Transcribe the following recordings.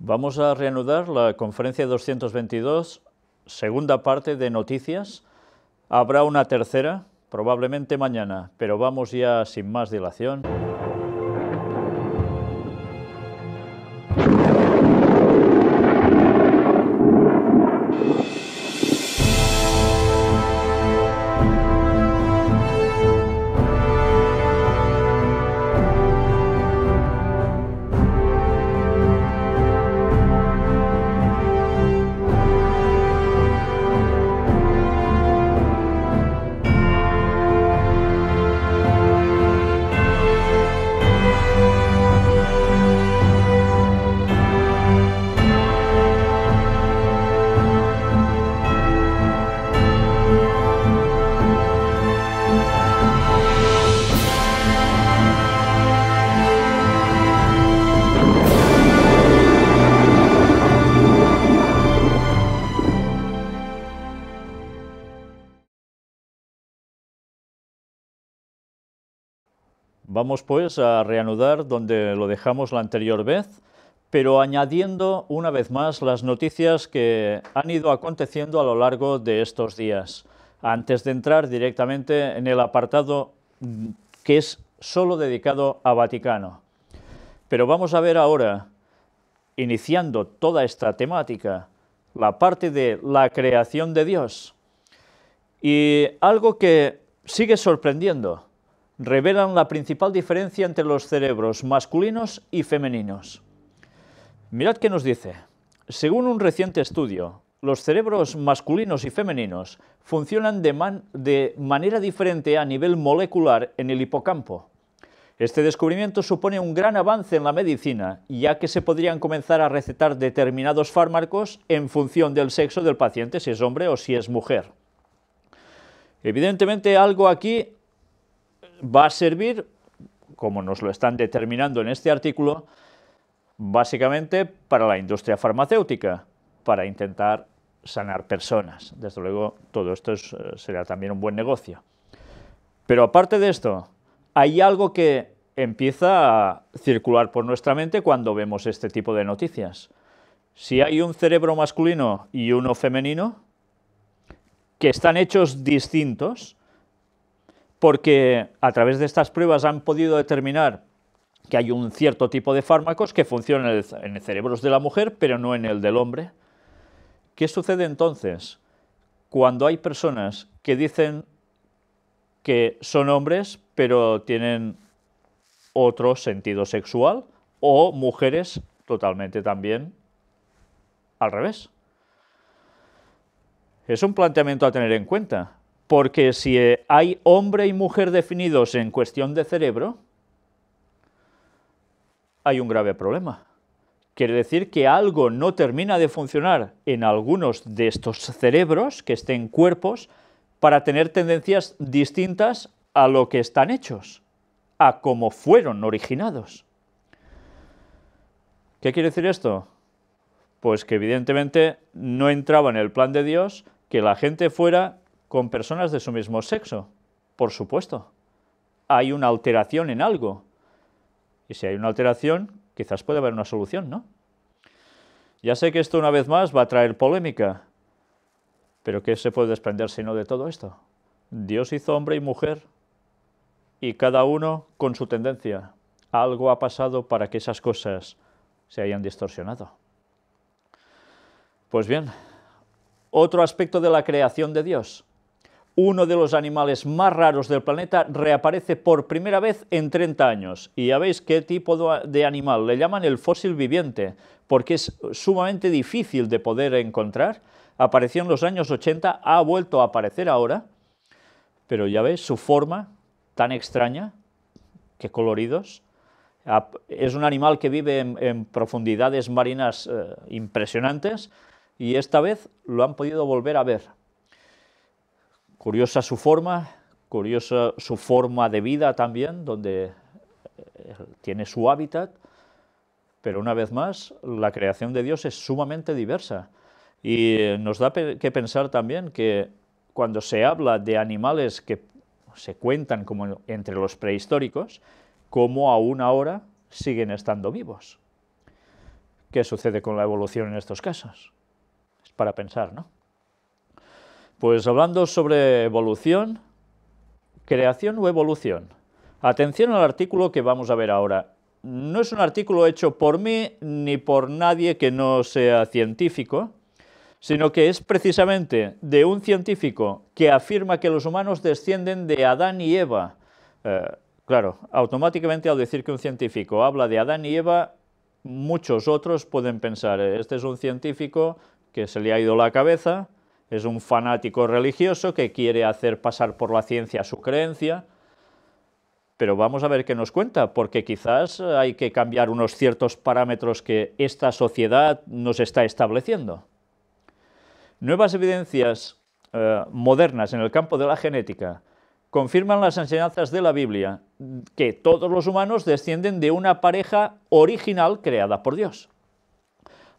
Vamos a reanudar la conferencia 222, segunda parte de noticias. Habrá una tercera, probablemente mañana, pero vamos ya sin más dilación. Vamos pues a reanudar donde lo dejamos la anterior vez, pero añadiendo una vez más las noticias que han ido aconteciendo a lo largo de estos días. Antes de entrar directamente en el apartado mm, que es solo dedicado a Vaticano. Pero vamos a ver ahora, iniciando toda esta temática, la parte de la creación de Dios. Y algo que sigue sorprendiendo, revelan la principal diferencia entre los cerebros masculinos y femeninos. Mirad qué nos dice. Según un reciente estudio, los cerebros masculinos y femeninos funcionan de, manera diferente a nivel molecular en el hipocampo. Este descubrimiento supone un gran avance en la medicina, ya que se podrían comenzar a recetar determinados fármacos en función del sexo del paciente, si es hombre o si es mujer. Evidentemente algo aquí va a servir, como nos lo están determinando en este artículo, básicamente para la industria farmacéutica, para intentar sanar personas. Desde luego, todo esto eh, será también un buen negocio. Pero aparte de esto, hay algo que empieza a circular por nuestra mente cuando vemos este tipo de noticias. Si hay un cerebro masculino y uno femenino, que están hechos distintos, porque a través de estas pruebas han podido determinar que hay un cierto tipo de fármacos que funcionan en el cerebros de la mujer, pero no en el del hombre. ¿Qué sucede entonces cuando hay personas que dicen que son hombres, pero tienen otro sentido sexual, o mujeres totalmente también al revés? Es un planteamiento a tener en cuenta, porque si eh, hay hombre y mujer definidos en cuestión de cerebro, hay un grave problema. Quiere decir que algo no termina de funcionar en algunos de estos cerebros que estén cuerpos para tener tendencias distintas a lo que están hechos, a cómo fueron originados. ¿Qué quiere decir esto? Pues que evidentemente no entraba en el plan de Dios que la gente fuera con personas de su mismo sexo? Por supuesto. Hay una alteración en algo. Y si hay una alteración, quizás puede haber una solución, ¿no? Ya sé que esto una vez más va a traer polémica, pero ¿qué se puede desprender no de todo esto? Dios hizo hombre y mujer y cada uno con su tendencia. Algo ha pasado para que esas cosas se hayan distorsionado. Pues bien, otro aspecto de la creación de Dios, uno de los animales más raros del planeta reaparece por primera vez en 30 años. Y ya veis qué tipo de animal, le llaman el fósil viviente, porque es sumamente difícil de poder encontrar. Apareció en los años 80, ha vuelto a aparecer ahora, pero ya veis su forma tan extraña, qué coloridos. Ah, es un animal que vive en, profundidades marinas eh, impresionantes y esta vez lo han podido volver a ver. Curiosa su forma, curiosa su forma de vida también, donde eh, tiene su hábitat, pero una vez más, la creación de Dios es sumamente diversa. Y eh, nos da que pensar también que cuando se habla de animales que se cuentan como entre los prehistóricos, como aún ahora siguen estando vivos. ¿Qué sucede con la evolución en estos casos? Es para pensar, ¿no? Pues hablando sobre evolución, creación o evolución. Atención al artículo que vamos a ver ahora. No es un artículo hecho por mí ni por nadie que no sea científico, sino que es precisamente de un científico que afirma que los humanos descienden de Adán y Eva. Eh, claro, automáticamente al decir que un científico habla de Adán y Eva, muchos otros pueden pensar, eh, este es un científico que se le ha ido la cabeza, es un fanático religioso que quiere hacer pasar por la ciencia su creencia, pero vamos a ver qué nos cuenta, porque quizás hay que cambiar unos ciertos parámetros que esta sociedad nos está estableciendo. Nuevas evidencias eh, modernas en el campo de la genética confirman las enseñanzas de la Biblia que todos los humanos descienden de una pareja original creada por Dios.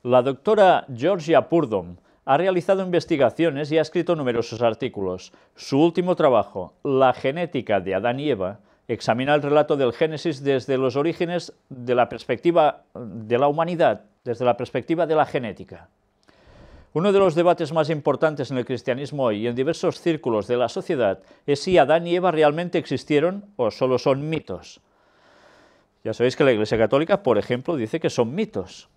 La doctora Georgia Purdom, ha realizado investigaciones y ha escrito numerosos artículos. Su último trabajo, La genética de Adán y Eva, examina el relato del Génesis desde los orígenes de la perspectiva de la humanidad, desde la perspectiva de la genética. Uno de los debates más importantes en el cristianismo hoy y en diversos círculos de la sociedad es si Adán y Eva realmente existieron o solo son mitos. Ya sabéis que la Iglesia Católica, por ejemplo, dice que son mitos.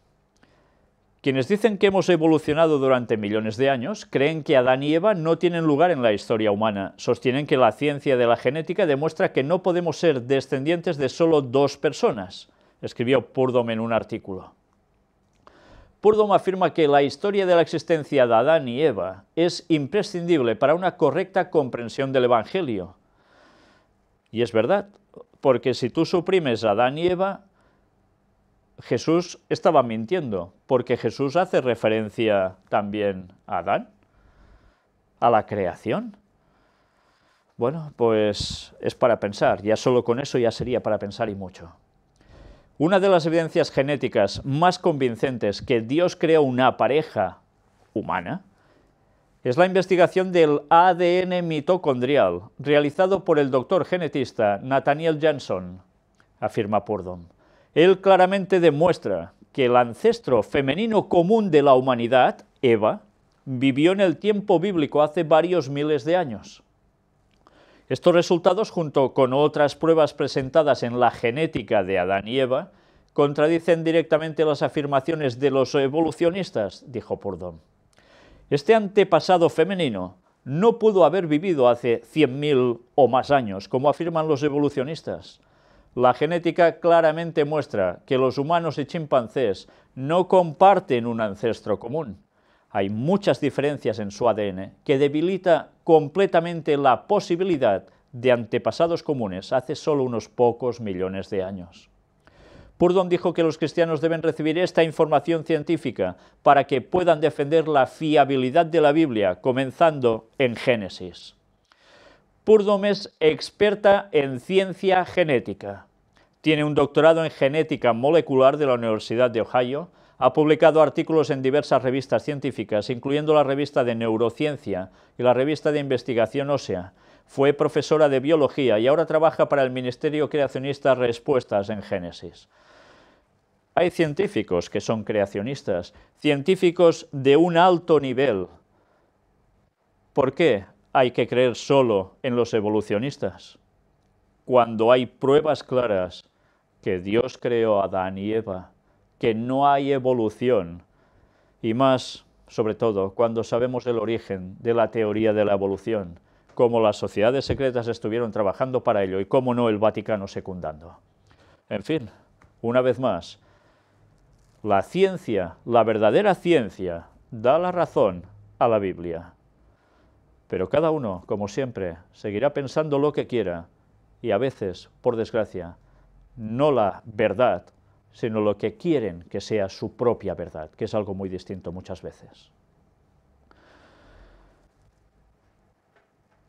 Quienes dicen que hemos evolucionado durante millones de años creen que Adán y Eva no tienen lugar en la historia humana. Sostienen que la ciencia de la genética demuestra que no podemos ser descendientes de solo dos personas, escribió Purdom en un artículo. Purdom afirma que la historia de la existencia de Adán y Eva es imprescindible para una correcta comprensión del Evangelio. Y es verdad, porque si tú suprimes a Adán y Eva, Jesús estaba mintiendo, porque Jesús hace referencia también a Adán, a la creación. Bueno, pues es para pensar, ya solo con eso ya sería para pensar y mucho. Una de las evidencias genéticas más convincentes que Dios crea una pareja humana es la investigación del ADN mitocondrial realizado por el doctor genetista Nathaniel Jensen, afirma Purdom. Él claramente demuestra que el ancestro femenino común de la humanidad, Eva, vivió en el tiempo bíblico hace varios miles de años. Estos resultados, junto con otras pruebas presentadas en la genética de Adán y Eva, contradicen directamente las afirmaciones de los evolucionistas, dijo Pordón. Este antepasado femenino no pudo haber vivido hace 100.000 o más años, como afirman los evolucionistas. La genética claramente muestra que los humanos y chimpancés no comparten un ancestro común. Hay muchas diferencias en su ADN que debilita completamente la posibilidad de antepasados comunes hace solo unos pocos millones de años. Purdon dijo que los cristianos deben recibir esta información científica para que puedan defender la fiabilidad de la Biblia, comenzando en Génesis. Purdom es experta en ciencia genética. Tiene un doctorado en genética molecular de la Universidad de Ohio. Ha publicado artículos en diversas revistas científicas, incluyendo la revista de Neurociencia y la revista de Investigación Ósea. Fue profesora de biología y ahora trabaja para el Ministerio Creacionista Respuestas en Génesis. Hay científicos que son creacionistas, científicos de un alto nivel. ¿Por qué? hay que creer solo en los evolucionistas. Cuando hay pruebas claras que Dios creó a Adán y Eva, que no hay evolución, y más, sobre todo, cuando sabemos el origen de la teoría de la evolución, cómo las sociedades secretas estuvieron trabajando para ello y cómo no el Vaticano secundando. En fin, una vez más, la ciencia, la verdadera ciencia, da la razón a la Biblia. Pero cada uno, como siempre, seguirá pensando lo que quiera y a veces, por desgracia, no la verdad, sino lo que quieren que sea su propia verdad, que es algo muy distinto muchas veces.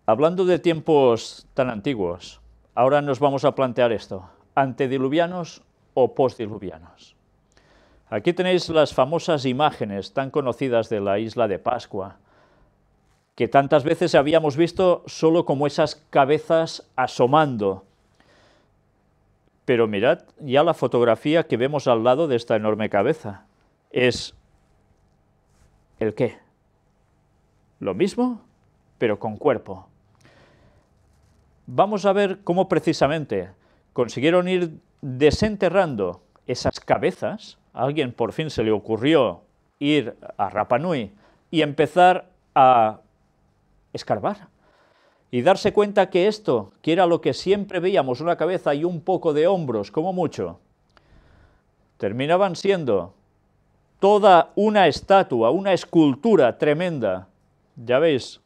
Hablando de tiempos tan antiguos, ahora nos vamos a plantear esto, antediluvianos o postdiluvianos. Aquí tenéis las famosas imágenes tan conocidas de la isla de Pascua, que tantas veces habíamos visto solo como esas cabezas asomando. Pero mirad ya la fotografía que vemos al lado de esta enorme cabeza. Es el qué? Lo mismo, pero con cuerpo. Vamos a ver cómo precisamente consiguieron ir desenterrando esas cabezas. A alguien por fin se le ocurrió ir a Rapanui y empezar a escarbar y darse cuenta que esto, que era lo que siempre veíamos, una cabeza y un poco de hombros, como mucho, terminaban siendo toda una estatua, una escultura tremenda. Ya veis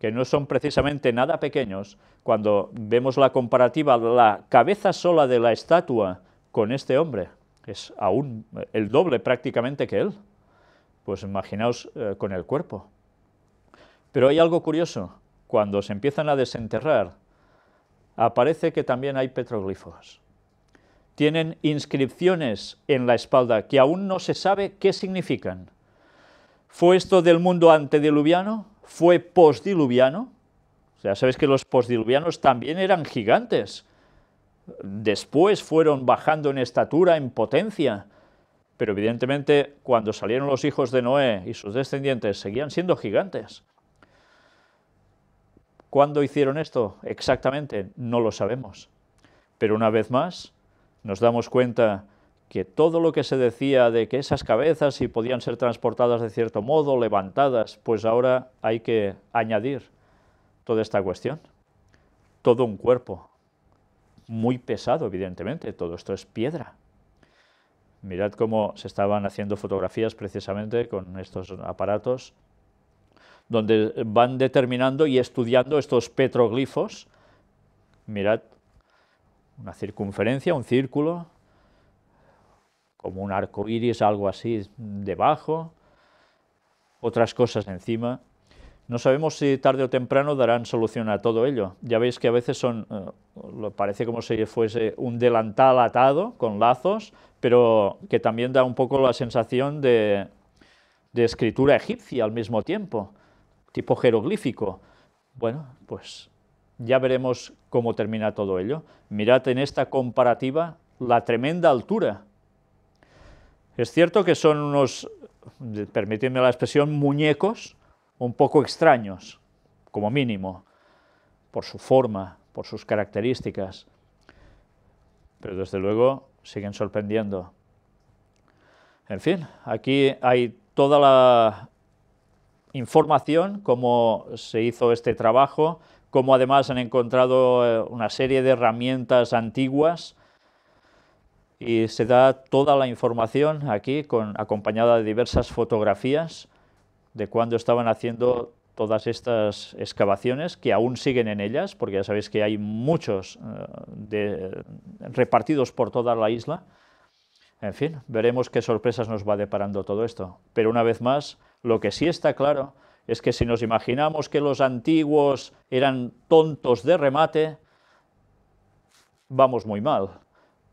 que no son precisamente nada pequeños. Cuando vemos la comparativa, la cabeza sola de la estatua con este hombre es aún eh, el doble prácticamente que él. Pues imaginaos eh, con el cuerpo. Pero hay algo curioso, cuando se empiezan a desenterrar, aparece que también hay petroglifos. Tienen inscripciones en la espalda que aún no se sabe qué significan. ¿Fue esto del mundo antediluviano? ¿Fue postdiluviano? O sea, sabes que los postdiluvianos también eran gigantes. Después fueron bajando en estatura, en potencia. Pero evidentemente, cuando salieron los hijos de Noé y sus descendientes, seguían siendo gigantes. ¿Cuándo hicieron esto? Exactamente, no lo sabemos. Pero una vez más, nos damos cuenta que todo lo que se decía de que esas cabezas si podían ser transportadas de cierto modo, levantadas, pues ahora hay que añadir toda esta cuestión. Todo un cuerpo, muy pesado evidentemente, todo esto es piedra. Mirad cómo se estaban haciendo fotografías precisamente con estos aparatos donde van determinando y estudiando estos petroglifos. Mirad, una circunferencia, un círculo, como un arco iris, algo así debajo, otras cosas encima. No sabemos si tarde o temprano darán solución a todo ello. Ya veis que a veces son, eh, parece como si fuese un delantal atado con lazos, pero que también da un poco la sensación de escritura egipcia al mismo tiempo tipo jeroglífico. Bueno, pues ya veremos cómo termina todo ello. Mirad en esta comparativa la tremenda altura. Es cierto que son unos, permitidme la expresión, muñecos un poco extraños, como mínimo, por su forma, por sus características, pero desde luego siguen sorprendiendo. En fin, aquí hay toda la información, cómo se hizo este trabajo, cómo además han encontrado eh, una serie de herramientas antiguas y se da toda la información aquí acompañada de diversas fotografías de cuando estaban haciendo todas estas excavaciones que aún siguen en ellas, porque ya sabéis que hay muchos eh, repartidos por toda la isla. En fin, veremos qué sorpresas nos va deparando todo esto. Pero una vez más, lo que sí está claro es que si nos imaginamos que los antiguos eran tontos de remate, vamos muy mal.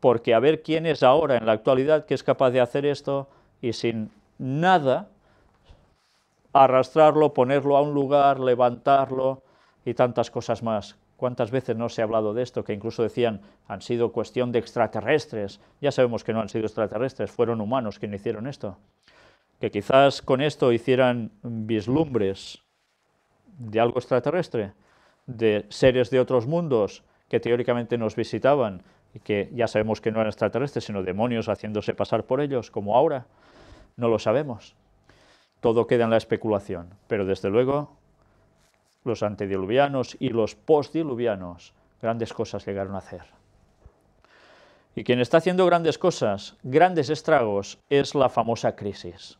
Porque a ver quién es ahora en la actualidad que es capaz de hacer esto y sin nada arrastrarlo, ponerlo a un lugar, levantarlo y tantas cosas más ¿Cuántas veces no se ha hablado de esto? Que incluso decían, han sido cuestión de extraterrestres. Ya sabemos que no han sido extraterrestres, fueron humanos quienes hicieron esto. Que quizás con esto hicieran vislumbres de algo extraterrestre, de seres de otros mundos que teóricamente nos visitaban y que ya sabemos que no eran extraterrestres, sino demonios haciéndose pasar por ellos, como ahora. No lo sabemos. Todo queda en la especulación, pero desde luego los antediluvianos y los postdiluvianos, grandes cosas llegaron a hacer. Y quien está haciendo grandes cosas, grandes estragos, es la famosa crisis.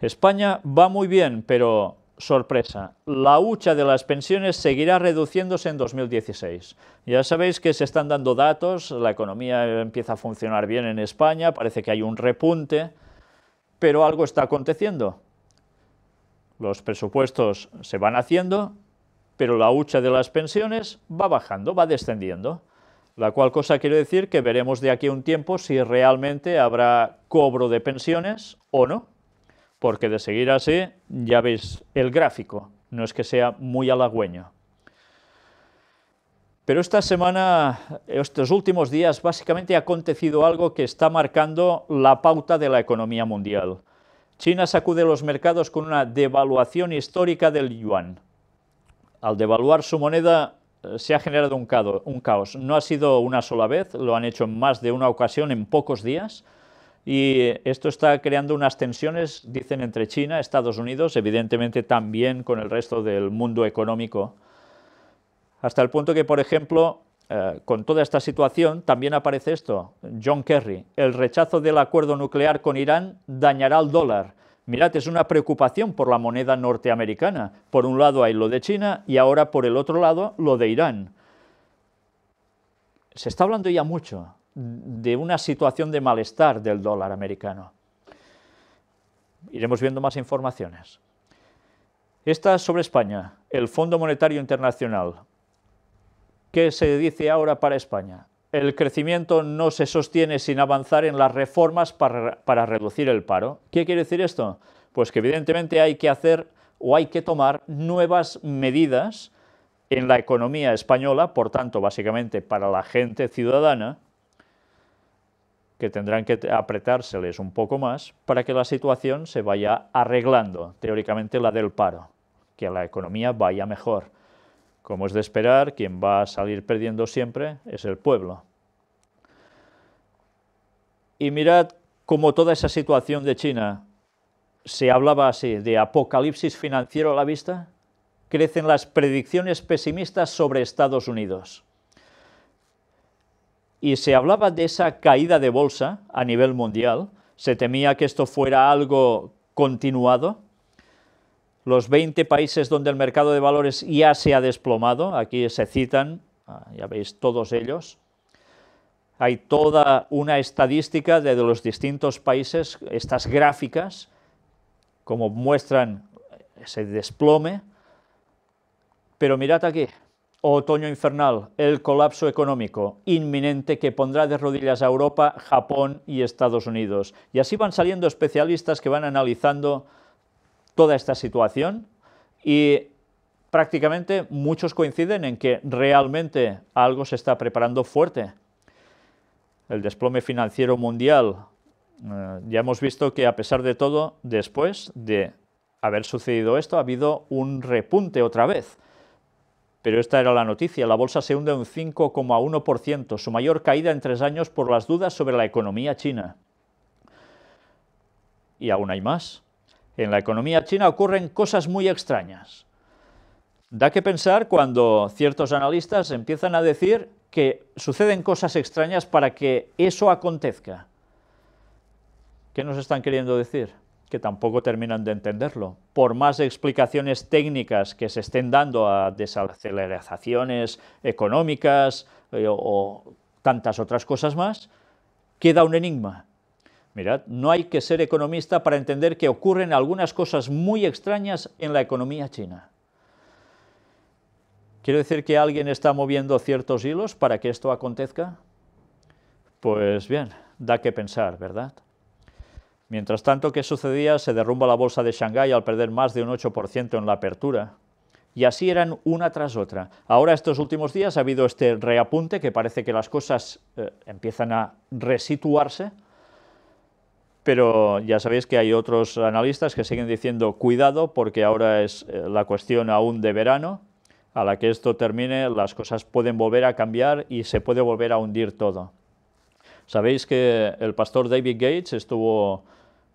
España va muy bien, pero sorpresa, la hucha de las pensiones seguirá reduciéndose en 2016. Ya sabéis que se están dando datos, la economía empieza a funcionar bien en España, parece que hay un repunte, pero algo está aconteciendo. Los presupuestos se van haciendo, pero la hucha de las pensiones va bajando, va descendiendo. La cual cosa quiere decir que veremos de aquí a un tiempo si realmente habrá cobro de pensiones o no. Porque de seguir así, ya veis el gráfico, no es que sea muy halagüeño. Pero esta semana, estos últimos días, básicamente ha acontecido algo que está marcando la pauta de la economía mundial. China sacude los mercados con una devaluación histórica del yuan. Al devaluar su moneda eh, se ha generado un, caos. No ha sido una sola vez, lo han hecho en más de una ocasión en pocos días. Y esto está creando unas tensiones, dicen, entre China, Estados Unidos, evidentemente también con el resto del mundo económico. Hasta el punto que, por ejemplo, eh, con toda esta situación, también aparece esto, John Kerry, el rechazo del acuerdo nuclear con Irán dañará al dólar. Mirad, es una preocupación por la moneda norteamericana. Por un lado hay lo de China y ahora por el otro lado lo de Irán. Se está hablando ya mucho de una situación de malestar del dólar americano. Iremos viendo más informaciones. Esta sobre España. El Fondo Monetario Internacional ¿Qué se dice ahora para España? El crecimiento no se sostiene sin avanzar en las reformas para, reducir el paro. ¿Qué quiere decir esto? Pues que evidentemente hay que hacer o hay que tomar nuevas medidas en la economía española, por tanto, básicamente para la gente ciudadana, que tendrán que apretárseles un poco más para que la situación se vaya arreglando, teóricamente la del paro, que la economía vaya mejor. Como es de esperar, quien va a salir perdiendo siempre es el pueblo. Y mirad cómo toda esa situación de China se hablaba así, de apocalipsis financiero a la vista, crecen las predicciones pesimistas sobre Estados Unidos. Y se hablaba de esa caída de bolsa a nivel mundial, se temía que esto fuera algo continuado, los 20 países donde el mercado de valores ya se ha desplomado, aquí se citan, ah, ya veis, todos ellos. Hay toda una estadística de los distintos países, estas gráficas, como muestran ese desplome. Pero mirad aquí, otoño infernal, el colapso económico inminente que pondrá de rodillas a Europa, Japón y Estados Unidos. Y así van saliendo especialistas que van analizando toda esta situación y prácticamente muchos coinciden en que realmente algo se está preparando fuerte. El desplome financiero mundial, eh, ya hemos visto que a pesar de todo, después de haber sucedido esto, ha habido un repunte otra vez. Pero esta era la noticia, la bolsa se hunde un 5,1%, su mayor caída en tres años por las dudas sobre la economía china. Y aún hay más en la economía china ocurren cosas muy extrañas. Da que pensar cuando ciertos analistas empiezan a decir que suceden cosas extrañas para que eso acontezca. ¿Qué nos están queriendo decir? Que tampoco terminan de entenderlo. Por más explicaciones técnicas que se estén dando a desaceleraciones económicas eh, o tantas otras cosas más, queda un enigma. Mirad, no hay que ser economista para entender que ocurren algunas cosas muy extrañas en la economía china. ¿Quiero decir que alguien está moviendo ciertos hilos para que esto acontezca? Pues bien, da que pensar, ¿verdad? Mientras tanto, ¿qué sucedía? Se derrumba la bolsa de Shanghái al perder más de un 8% en la apertura. Y así eran una tras otra. Ahora estos últimos días ha habido este reapunte que parece que las cosas eh, empiezan a resituarse, pero ya sabéis que hay otros analistas que siguen diciendo cuidado porque ahora es eh, la cuestión aún de verano, a la que esto termine las cosas pueden volver a cambiar y se puede volver a hundir todo. Sabéis que el pastor David Gates estuvo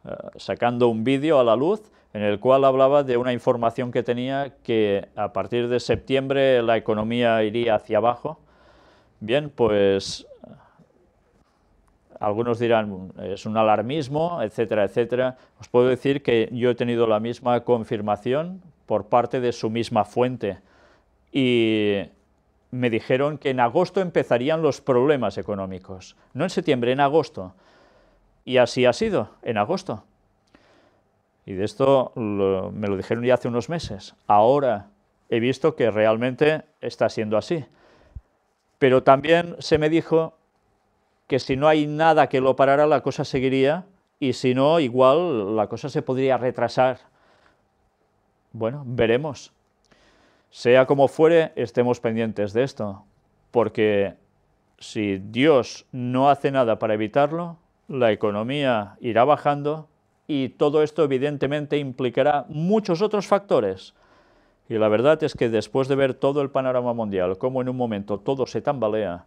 eh, sacando un vídeo a la luz en el cual hablaba de una información que tenía que a partir de septiembre la economía iría hacia abajo. Bien, pues algunos dirán, mm, es un alarmismo, etcétera, etcétera. Os puedo decir que yo he tenido la misma confirmación por parte de su misma fuente y me dijeron que en agosto empezarían los problemas económicos, no en septiembre, en agosto. Y así ha sido, en agosto. Y de esto me lo dijeron ya hace unos meses. Ahora he visto que realmente está siendo así. Pero también se me dijo que si no hay nada que lo parara, la cosa seguiría, y si no, igual la cosa se podría retrasar. Bueno, veremos. Sea como fuere, estemos pendientes de esto, porque si Dios no hace nada para evitarlo, la economía irá bajando y todo esto evidentemente implicará muchos otros factores. Y la verdad es que después de ver todo el panorama mundial, como en un momento todo se tambalea,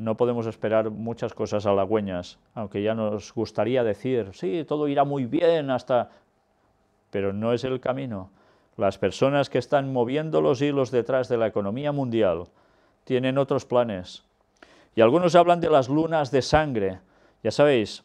no podemos esperar muchas cosas halagüeñas, aunque ya nos gustaría decir, sí, todo irá muy bien hasta... Pero no es el camino. Las personas que están moviendo los hilos detrás de la economía mundial tienen otros planes. Y algunos hablan de las lunas de sangre. Ya sabéis,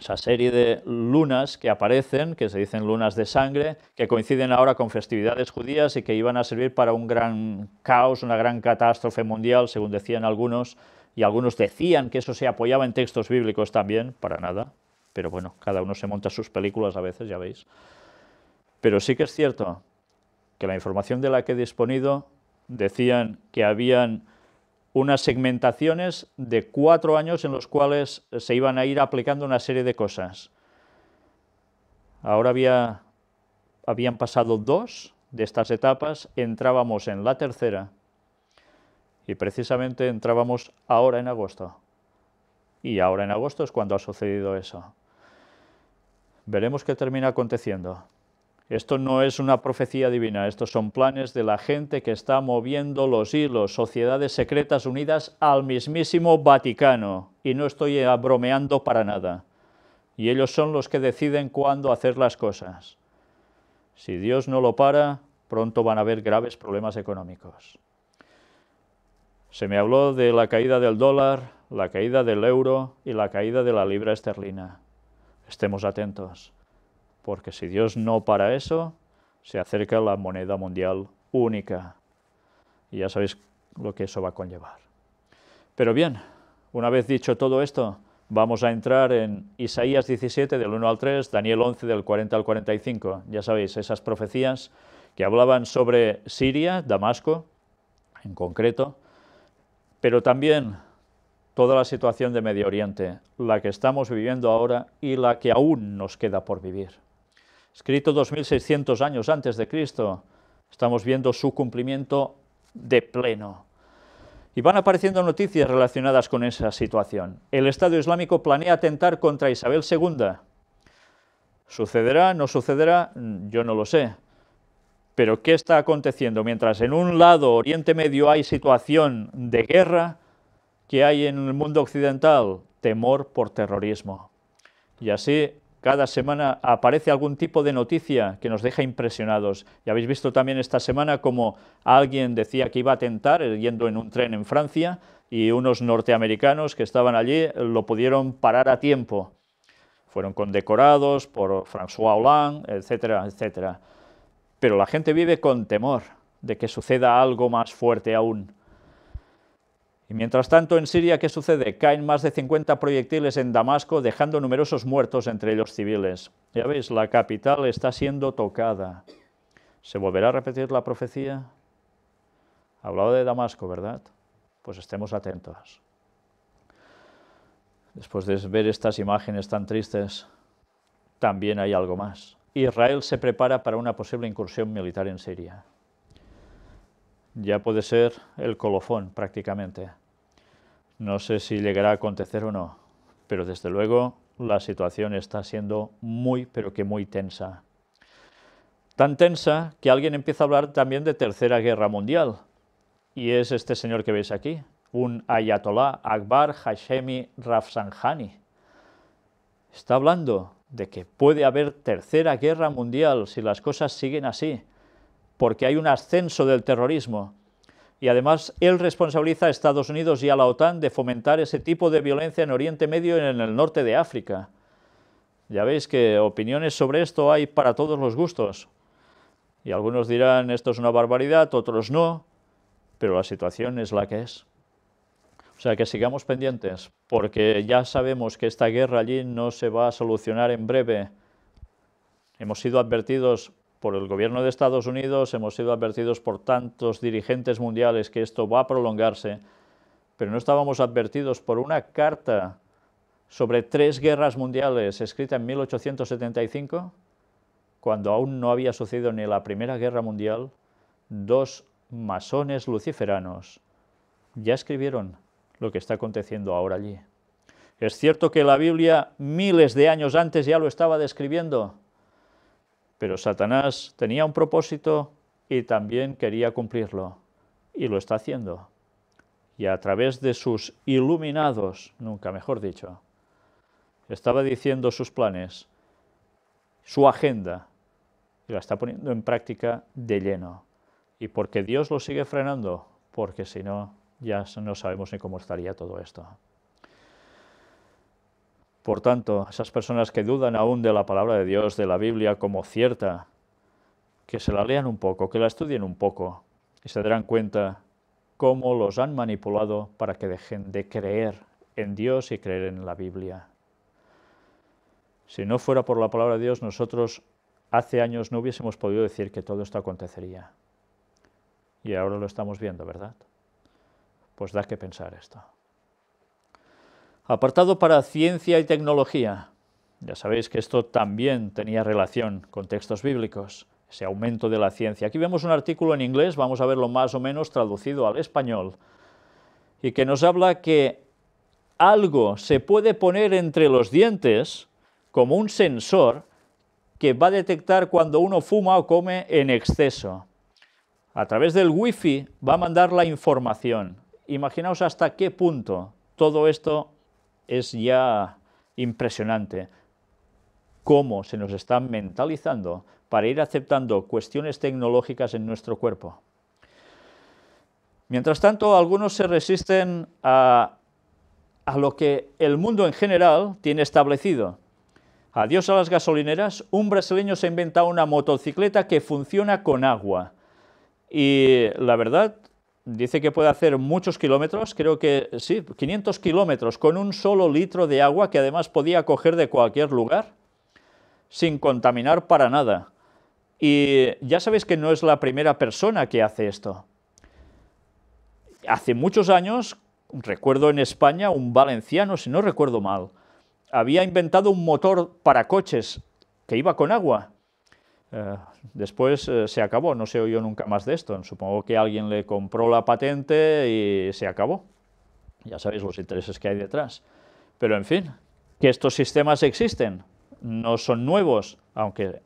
esa serie de lunas que aparecen, que se dicen lunas de sangre, que coinciden ahora con festividades judías y que iban a servir para un gran caos, una gran catástrofe mundial, según decían algunos, y algunos decían que eso se apoyaba en textos bíblicos también, para nada, pero bueno, cada uno se monta sus películas a veces, ya veis. Pero sí que es cierto que la información de la que he disponido decían que habían unas segmentaciones de cuatro años en los cuales se iban a ir aplicando una serie de cosas. Ahora había, habían pasado dos de estas etapas, entrábamos en la tercera y precisamente entrábamos ahora en agosto. Y ahora en agosto es cuando ha sucedido eso. Veremos qué termina aconteciendo. Esto no es una profecía divina, estos son planes de la gente que está moviendo los hilos, sociedades secretas unidas al mismísimo Vaticano, y no estoy bromeando para nada. Y ellos son los que deciden cuándo hacer las cosas. Si Dios no lo para, pronto van a haber graves problemas económicos. Se me habló de la caída del dólar, la caída del euro y la caída de la libra esterlina. Estemos atentos, porque si Dios no para eso, se acerca la moneda mundial única. Y ya sabéis lo que eso va a conllevar. Pero bien, una vez dicho todo esto, vamos a entrar en Isaías 17 del 1 al 3, Daniel 11 del 40 al 45. Ya sabéis, esas profecías que hablaban sobre Siria, Damasco en concreto, pero también toda la situación de Medio Oriente, la que estamos viviendo ahora y la que aún nos queda por vivir. Escrito 2600 años antes de Cristo, estamos viendo su cumplimiento de pleno. Y van apareciendo noticias relacionadas con esa situación. El Estado Islámico planea atentar contra Isabel II. ¿Sucederá? ¿No sucederá? Mm, yo no lo sé. Pero ¿qué está aconteciendo? Mientras en un lado, Oriente Medio, hay situación de guerra, que hay en el mundo occidental? Temor por terrorismo. Y así cada semana aparece algún tipo de noticia que nos deja impresionados. Y habéis visto también esta semana como alguien decía que iba a atentar eh, yendo en un tren en Francia y unos norteamericanos que estaban allí lo pudieron parar a tiempo. Fueron condecorados por François Hollande, etcétera, etcétera. Pero la gente vive con temor de que suceda algo más fuerte aún. Y mientras tanto, en Siria, ¿qué sucede? Caen más de 50 proyectiles en Damasco, dejando numerosos muertos, entre ellos civiles. Ya veis, la capital está siendo tocada. ¿Se volverá a repetir la profecía? Hablaba de Damasco, ¿verdad? Pues estemos atentos. Después de ver estas imágenes tan tristes, también hay algo más. Israel se prepara para una posible incursión militar en Siria. Ya puede ser el colofón prácticamente. No sé si llegará a acontecer o no, pero desde luego la situación está siendo muy, pero que muy tensa. Tan tensa que alguien empieza a hablar también de Tercera Guerra Mundial. Y es este señor que veis aquí, un ayatolá Akbar Hashemi Rafsanjani está hablando de que puede haber tercera guerra mundial si las cosas siguen así, porque hay un ascenso del terrorismo. Y además él responsabiliza a Estados Unidos y a la OTAN de fomentar ese tipo de violencia en Oriente Medio y en el norte de África. Ya veis que opiniones sobre esto hay para todos los gustos. Y algunos dirán esto es una barbaridad, otros no, pero la situación es la que es. O sea, que sigamos pendientes, porque ya sabemos que esta guerra allí no se va a solucionar en breve. Hemos sido advertidos por el gobierno de Estados Unidos, hemos sido advertidos por tantos dirigentes mundiales que esto va a prolongarse, pero no estábamos advertidos por una carta sobre tres guerras mundiales escrita en 1875, cuando aún no había sucedido ni la Primera Guerra Mundial, dos masones luciferanos ya escribieron lo que está aconteciendo ahora allí. Es cierto que la Biblia miles de años antes ya lo estaba describiendo, pero Satanás tenía un propósito y también quería cumplirlo, y lo está haciendo. Y a través de sus iluminados, nunca mejor dicho, estaba diciendo sus planes, su agenda, y la está poniendo en práctica de lleno. Y porque Dios lo sigue frenando, porque si no, ya no sabemos ni cómo estaría todo esto. Por tanto, esas personas que dudan aún de la palabra de Dios, de la Biblia como cierta, que se la lean un poco, que la estudien un poco y se darán cuenta cómo los han manipulado para que dejen de creer en Dios y creer en la Biblia. Si no fuera por la palabra de Dios, nosotros hace años no hubiésemos podido decir que todo esto acontecería. Y ahora lo estamos viendo, ¿verdad? Pues da que pensar esto. Apartado para ciencia y tecnología. Ya sabéis que esto también tenía relación con textos bíblicos, ese aumento de la ciencia. Aquí vemos un artículo en inglés, vamos a verlo más o menos traducido al español, y que nos habla que algo se puede poner entre los dientes como un sensor que va a detectar cuando uno fuma o come en exceso. A través del wifi va a mandar la información imaginaos hasta qué punto todo esto es ya impresionante. Cómo se nos está mentalizando para ir aceptando cuestiones tecnológicas en nuestro cuerpo. Mientras tanto, algunos se resisten a, a lo que el mundo en general tiene establecido. Adiós a las gasolineras, un brasileño se inventa una motocicleta que funciona con agua. Y la verdad, dice que puede hacer muchos kilómetros, creo que sí, 500 kilómetros con un solo litro de agua que además podía coger de cualquier lugar sin contaminar para nada. Y ya sabéis que no es la primera persona que hace esto. Hace muchos años, recuerdo en España, un valenciano, si no recuerdo mal, había inventado un motor para coches que iba con agua eh, después eh, se acabó, no se oyó nunca más de esto. Supongo que alguien le compró la patente y se acabó. Ya sabéis los intereses que hay detrás. Pero en fin, que estos sistemas existen, no son nuevos, aunque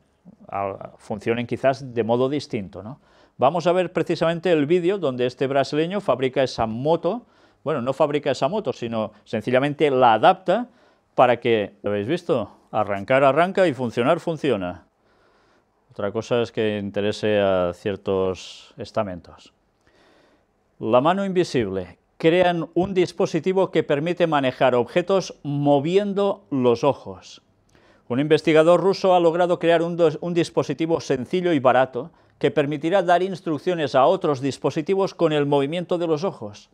ah, funcionen quizás de modo distinto. ¿no? Vamos a ver precisamente el vídeo donde este brasileño fabrica esa moto, bueno, no fabrica esa moto, sino sencillamente la adapta para que, ¿lo habéis visto? Arrancar arranca y funcionar funciona. Otra cosa es que interese a ciertos estamentos. La mano invisible. Crean un dispositivo que permite manejar objetos moviendo los ojos. Un investigador ruso ha logrado crear un, un dispositivo sencillo y barato que permitirá dar instrucciones a otros dispositivos con el movimiento de los ojos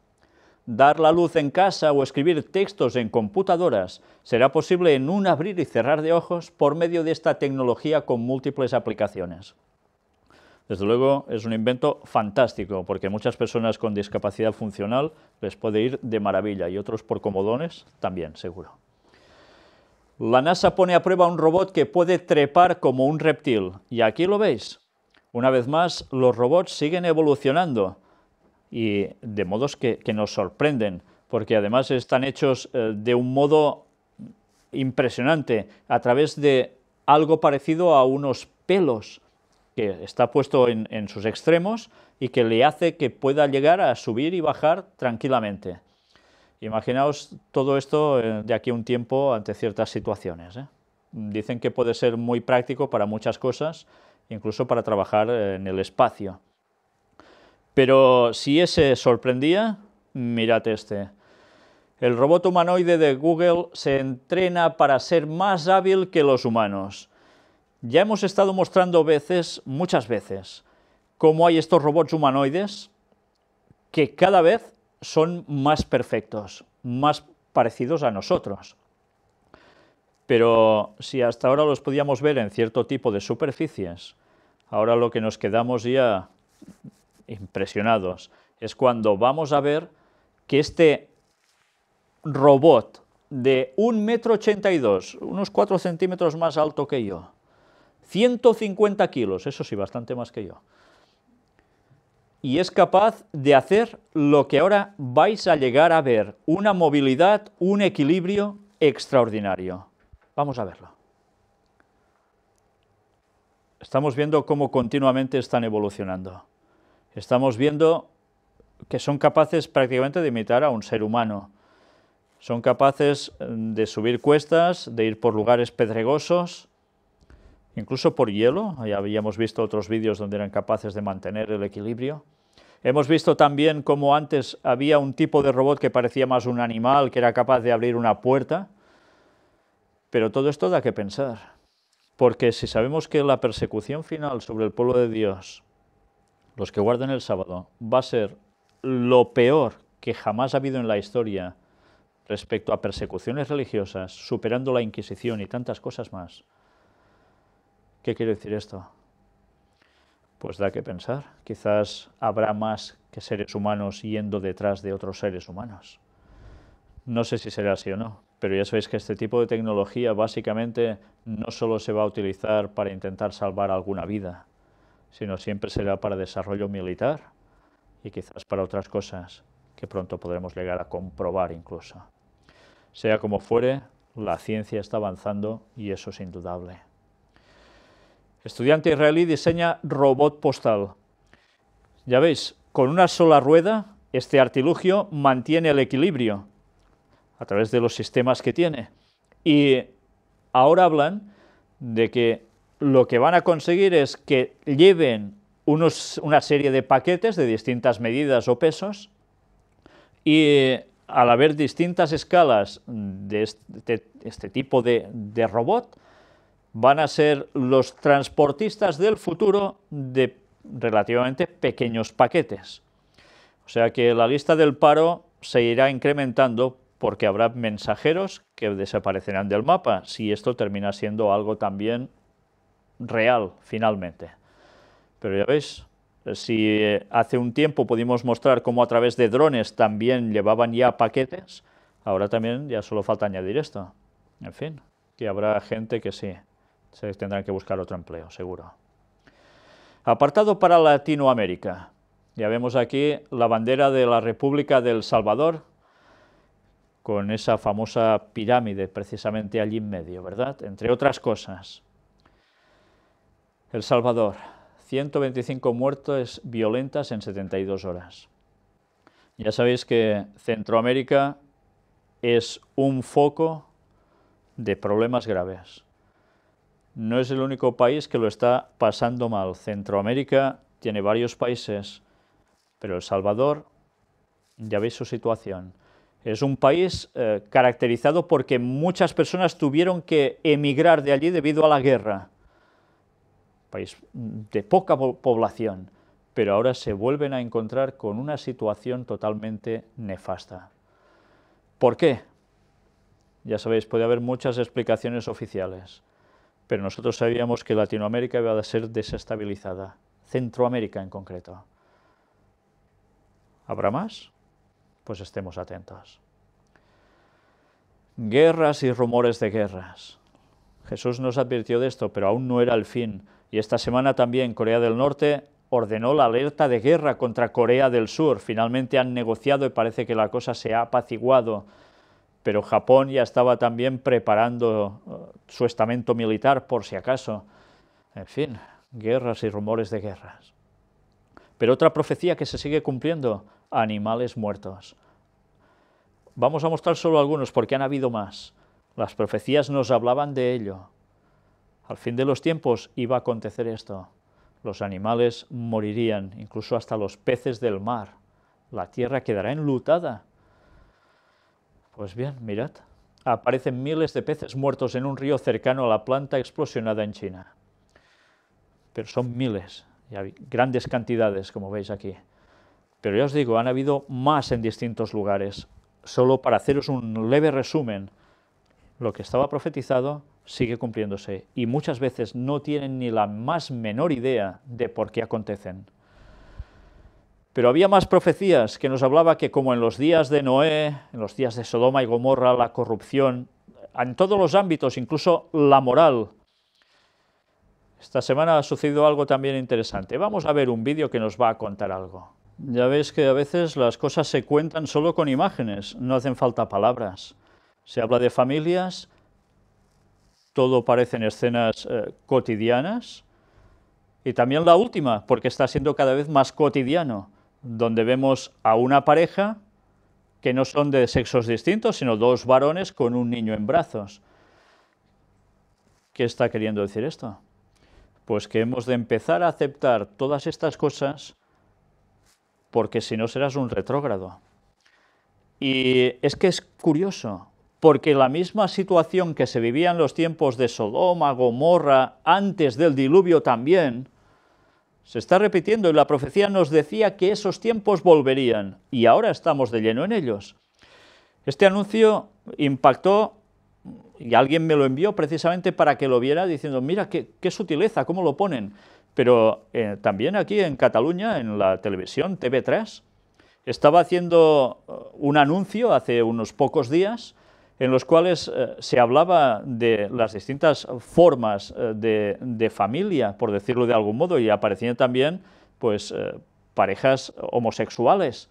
dar la luz en casa o escribir textos en computadoras será posible en un abrir y cerrar de ojos por medio de esta tecnología con múltiples aplicaciones. Desde luego es un invento fantástico porque muchas personas con discapacidad funcional les puede ir de maravilla y otros por comodones también, seguro. La NASA pone a prueba un robot que puede trepar como un reptil y aquí lo veis. Una vez más, los robots siguen evolucionando y de modos que, nos sorprenden, porque además están hechos eh, de un modo impresionante, a través de algo parecido a unos pelos que está puesto en, sus extremos y que le hace que pueda llegar a subir y bajar tranquilamente. Imaginaos todo esto eh, de aquí a un tiempo ante ciertas situaciones. ¿eh? Dicen que puede ser muy práctico para muchas cosas, incluso para trabajar en el espacio. Pero si ese sorprendía, mirad este. El robot humanoide de Google se entrena para ser más hábil que los humanos. Ya hemos estado mostrando veces, muchas veces, cómo hay estos robots humanoides que cada vez son más perfectos, más parecidos a nosotros. Pero si hasta ahora los podíamos ver en cierto tipo de superficies, ahora lo que nos quedamos ya impresionados. Es cuando vamos a ver que este robot de 1,82 m, unos 4 centímetros más alto que yo, 150 kilos, eso sí, bastante más que yo, y es capaz de hacer lo que ahora vais a llegar a ver, una movilidad, un equilibrio extraordinario. Vamos a verlo. Estamos viendo cómo continuamente están evolucionando. Estamos viendo que son capaces prácticamente de imitar a un ser humano. Son capaces mm, de subir cuestas, de ir por lugares pedregosos, incluso por hielo. Ya habíamos visto otros vídeos donde eran capaces de mantener el equilibrio. Hemos visto también cómo antes había un tipo de robot que parecía más un animal, que era capaz de abrir una puerta. Pero todo esto da que pensar, porque si sabemos que la persecución final sobre el pueblo de Dios los que guarden el sábado, va a ser lo peor que jamás ha habido en la historia respecto a persecuciones religiosas, superando la Inquisición y tantas cosas más. ¿Qué quiere decir esto? Pues da que pensar. Quizás habrá más que seres humanos yendo detrás de otros seres humanos. No sé si será así o no, pero ya sabéis que este tipo de tecnología básicamente no solo se va a utilizar para intentar salvar alguna vida, sino siempre será para desarrollo militar y quizás para otras cosas que pronto podremos llegar a comprobar incluso. Sea como fuere, la ciencia está avanzando y eso es indudable. Estudiante israelí diseña robot postal. Ya veis, con una sola rueda, este artilugio mantiene el equilibrio a través de los sistemas que tiene. Y ahora hablan de que lo que van a conseguir es que lleven una serie de paquetes de distintas medidas o pesos y al haber distintas escalas de este, tipo de, robot, van a ser los transportistas del futuro de relativamente pequeños paquetes. O sea que la lista del paro se irá incrementando porque habrá mensajeros que desaparecerán del mapa si esto termina siendo algo también real finalmente. Pero ya veis, si eh, hace un tiempo pudimos mostrar cómo a través de drones también llevaban ya paquetes, ahora también ya solo falta añadir esto. En fin, que habrá gente que sí, se tendrán que buscar otro empleo, seguro. Apartado para Latinoamérica. Ya vemos aquí la bandera de la República del Salvador, con esa famosa pirámide precisamente allí en medio, ¿verdad? Entre otras cosas. El Salvador, 125 muertes violentas en 72 horas. Ya sabéis que Centroamérica es un foco de problemas graves. No es el único país que lo está pasando mal. Centroamérica tiene varios países, pero El Salvador, ya veis su situación. Es un país eh, caracterizado porque muchas personas tuvieron que emigrar de allí debido a la guerra país de poca población, pero ahora se vuelven a encontrar con una situación totalmente nefasta. ¿Por qué? Ya sabéis, puede haber muchas explicaciones oficiales, pero nosotros sabíamos que Latinoamérica iba a ser desestabilizada, Centroamérica en concreto. ¿Habrá más? Pues estemos atentos. Guerras y rumores de guerras. Jesús nos advirtió de esto, pero aún no era el fin. Y esta semana también Corea del Norte ordenó la alerta de guerra contra Corea del Sur. Finalmente han negociado y parece que la cosa se ha apaciguado. Pero Japón ya estaba también preparando eh, su estamento militar por si acaso. En fin, guerras y rumores de guerras. Pero otra profecía que se sigue cumpliendo, animales muertos. Vamos a mostrar solo algunos porque han habido más. Las profecías nos hablaban de ello. Al fin de los tiempos iba a acontecer esto. Los animales morirían, incluso hasta los peces del mar. La tierra quedará enlutada. Pues bien, mirad, aparecen miles de peces muertos en un río cercano a la planta explosionada en China. Pero son miles, y hay grandes cantidades, como veis aquí. Pero ya os digo, han habido más en distintos lugares. Solo para haceros un leve resumen, lo que estaba profetizado sigue cumpliéndose y muchas veces no tienen ni la más menor idea de por qué acontecen. Pero había más profecías que nos hablaba que como en los días de Noé, en los días de Sodoma y Gomorra, la corrupción, en todos los ámbitos, incluso la moral. Esta semana ha sucedido algo también interesante. Vamos a ver un vídeo que nos va a contar algo. Ya veis que a veces las cosas se cuentan solo con imágenes, no hacen falta palabras. Se habla de familias, todo parece en escenas eh, cotidianas. Y también la última, porque está siendo cada vez más cotidiano, donde vemos a una pareja que no son de sexos distintos, sino dos varones con un niño en brazos. ¿Qué está queriendo decir esto? Pues que hemos de empezar a aceptar todas estas cosas porque si no serás un retrógrado. Y es que es curioso, porque la misma situación que se vivía en los tiempos de Sodoma, Gomorra, antes del diluvio también, se está repitiendo y la profecía nos decía que esos tiempos volverían y ahora estamos de lleno en ellos. Este anuncio impactó y alguien me lo envió precisamente para que lo viera diciendo, mira qué, sutileza, cómo lo ponen. Pero eh, también aquí en Cataluña, en la televisión TV3, estaba haciendo eh, un anuncio hace unos pocos días en los cuales eh, se hablaba de las distintas formas eh, de, familia, por decirlo de algún modo, y aparecían también pues, eh, parejas homosexuales.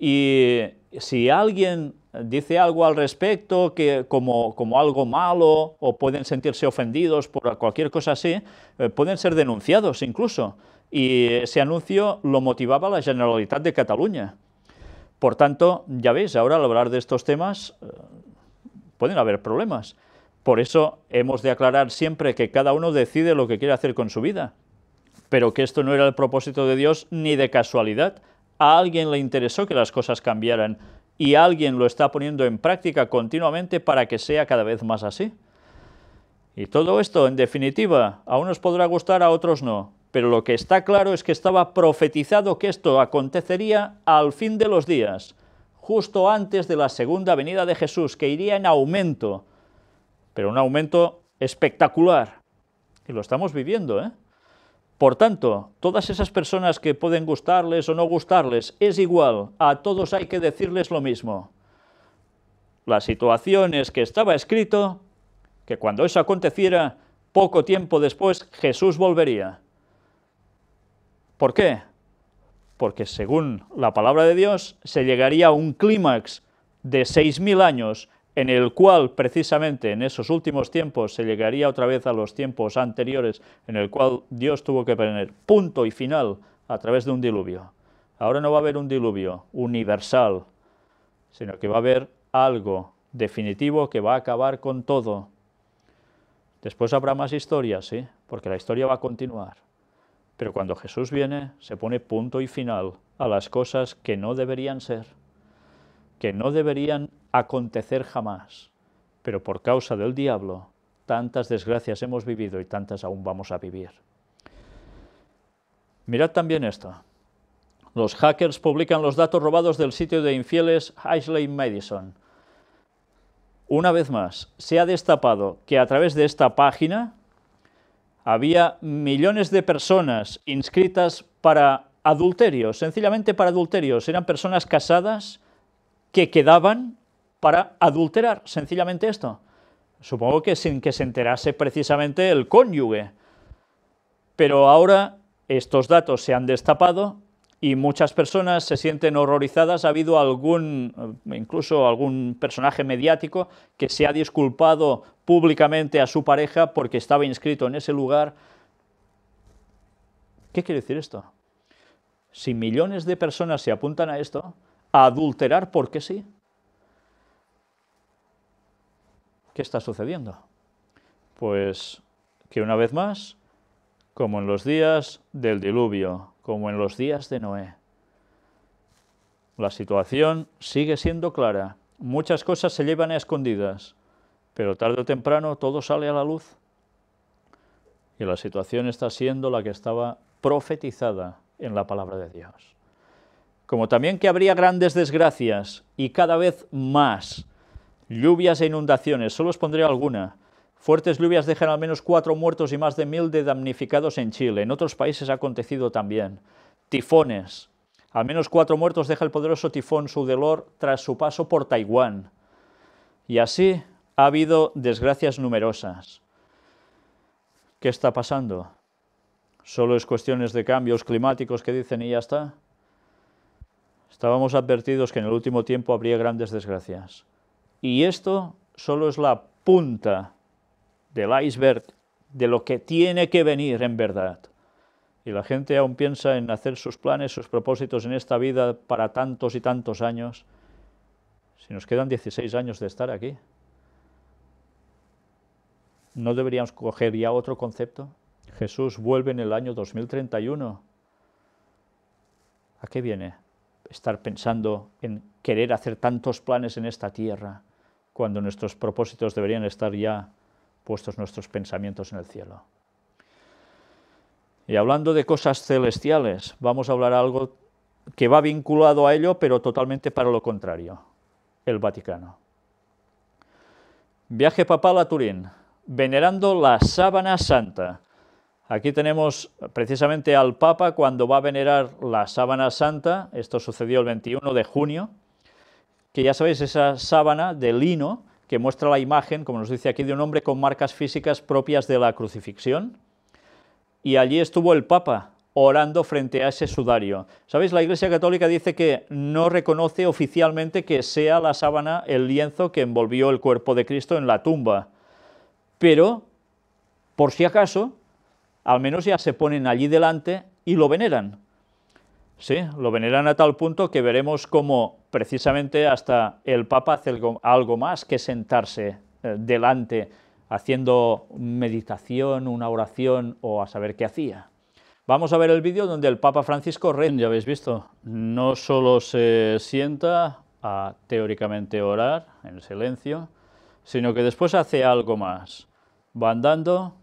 Y si alguien dice algo al respecto, que como, como algo malo, o pueden sentirse ofendidos por cualquier cosa así, pueden ser denunciados incluso. Y ese anuncio lo motivaba la Generalitat de Cataluña. Por tanto, ya veis, ahora al hablar de estos temas, pueden haber problemas. Por eso hemos de aclarar siempre que cada uno decide lo que quiere hacer con su vida, pero que esto no era el propósito de Dios ni de casualidad. A alguien le interesó que las cosas cambiaran y alguien lo está poniendo en práctica continuamente para que sea cada vez más así. Y todo esto, en definitiva, a unos podrá gustar, a otros no, pero lo que está claro es que estaba profetizado que esto acontecería al fin de los días, justo antes de la segunda venida de Jesús, que iría en aumento, pero un aumento espectacular. Y lo estamos viviendo, ¿eh? Por tanto, todas esas personas que pueden gustarles o no gustarles, es igual, a todos hay que decirles lo mismo. La situación es que estaba escrito que cuando eso aconteciera, poco tiempo después Jesús volvería. ¿Por qué? porque según la palabra de Dios se llegaría a un clímax de 6.000 años en el cual precisamente en esos últimos tiempos se llegaría otra vez a los tiempos anteriores en el cual Dios tuvo que poner punto y final a través de un diluvio. Ahora no va a haber un diluvio universal, sino que va a haber algo definitivo que va a acabar con todo. Después habrá más historias, ¿sí? Porque la historia va a continuar. Pero cuando Jesús viene, se pone punto y final a las cosas que no deberían ser, que no deberían acontecer jamás. Pero por causa del diablo, tantas desgracias hemos vivido y tantas aún vamos a vivir. Mirad también esto. Los hackers publican los datos robados del sitio de infieles Ashley Madison. Una vez más, se ha destapado que a través de esta página había millones de personas inscritas para adulterio, sencillamente para adulterios. Eran personas casadas que quedaban para adulterar, sencillamente esto. Supongo que sin que se enterase precisamente el cónyuge. Pero ahora estos datos se han destapado y muchas personas se sienten horrorizadas. Ha habido algún, eh, incluso algún personaje mediático que se ha disculpado públicamente a su pareja porque estaba inscrito en ese lugar. ¿Qué quiere decir esto? Si millones de personas se apuntan a esto, a adulterar qué sí. ¿Qué está sucediendo? Pues que una vez más, como en los días del diluvio, como en los días de Noé. La situación sigue siendo clara. Muchas cosas se llevan a escondidas, pero tarde o temprano todo sale a la luz. Y la situación está siendo la que estaba profetizada en la palabra de Dios. Como también que habría grandes desgracias y cada vez más lluvias e inundaciones, solo os pondré alguna, Fuertes lluvias dejan al menos cuatro muertos y más de mil de damnificados en Chile. En otros países ha acontecido también. Tifones. Al menos cuatro muertos deja el poderoso tifón Sudelor tras su paso por Taiwán. Y así ha habido desgracias numerosas. ¿Qué está pasando? ¿Solo es cuestiones de cambios climáticos que dicen y ya está? Estábamos advertidos que en el último tiempo habría grandes desgracias. Y esto solo es la punta del iceberg de lo que tiene que venir en verdad. Y la gente aún piensa en hacer sus planes, sus propósitos en esta vida para tantos y tantos años. Si nos quedan 16 años de estar aquí, ¿no deberíamos coger ya otro concepto? Jesús vuelve en el año 2031. ¿A qué viene estar pensando en querer hacer tantos planes en esta tierra cuando nuestros propósitos deberían estar ya puestos nuestros pensamientos en el cielo. Y hablando de cosas celestiales, vamos a hablar algo que va vinculado a ello, pero totalmente para lo contrario, el Vaticano. Viaje papal a Turín, venerando la sábana santa. Aquí tenemos precisamente al Papa cuando va a venerar la sábana santa, esto sucedió el 21 de junio, que ya sabéis, esa sábana de lino que muestra la imagen, como nos dice aquí, de un hombre con marcas físicas propias de la crucifixión. Y allí estuvo el Papa orando frente a ese sudario. ¿Sabéis? La Iglesia Católica dice que no reconoce oficialmente que sea la sábana el lienzo que envolvió el cuerpo de Cristo en la tumba. Pero, por si acaso, al menos ya se ponen allí delante y lo veneran. Sí, lo veneran a tal punto que veremos cómo precisamente hasta el Papa hace algo, más que sentarse eh, delante haciendo meditación, una oración o a saber qué hacía. Vamos a ver el vídeo donde el Papa Francisco, ya habéis visto, no solo se sienta a teóricamente orar en silencio, sino que después hace algo más. Va andando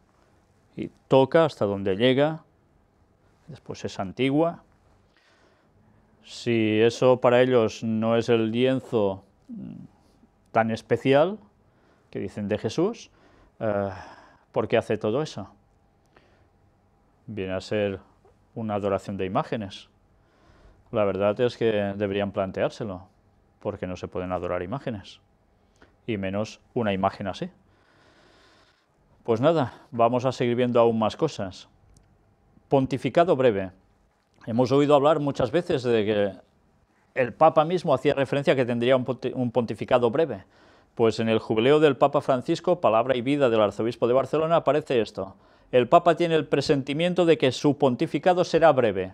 y toca hasta donde llega, después es antigua, si eso para ellos no es el lienzo mm, tan especial que dicen de Jesús, eh, ¿por qué hace todo eso? Viene a ser una adoración de imágenes. La verdad es que deberían planteárselo, porque no se pueden adorar imágenes, y menos una imagen así. Pues nada, vamos a seguir viendo aún más cosas. Pontificado breve. Hemos oído hablar muchas veces de que el Papa mismo hacía referencia a que tendría un pontificado breve. Pues en el jubileo del Papa Francisco, Palabra y Vida del Arzobispo de Barcelona, aparece esto. El Papa tiene el presentimiento de que su pontificado será breve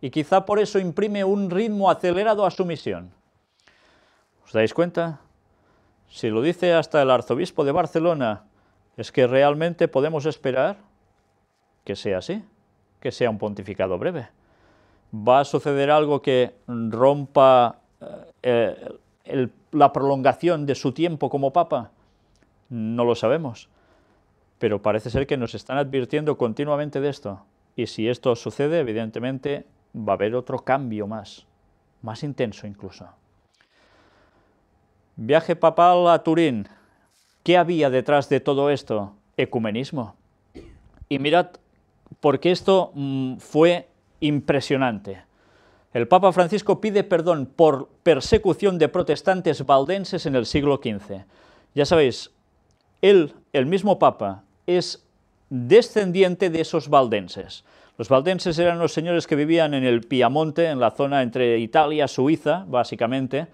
y quizá por eso imprime un ritmo acelerado a su misión. ¿Os dais cuenta? Si lo dice hasta el arzobispo de Barcelona, ¿es que realmente podemos esperar que sea así? que sea un pontificado breve. Va a suceder algo que rompa eh, la prolongación de su tiempo como papa. No lo sabemos, pero parece ser que nos están advirtiendo continuamente de esto. Y si esto sucede, evidentemente va a haber otro cambio más, más intenso incluso. Viaje papal a Turín. ¿Qué había detrás de todo esto? Ecumenismo. Y mirad porque esto mm, fue impresionante. El Papa Francisco pide perdón por persecución de protestantes valdenses en el siglo XV. Ya sabéis, él, el mismo Papa, es descendiente de esos valdenses. Los valdenses eran los señores que vivían en el Piamonte, en la zona entre Italia y Suiza, básicamente,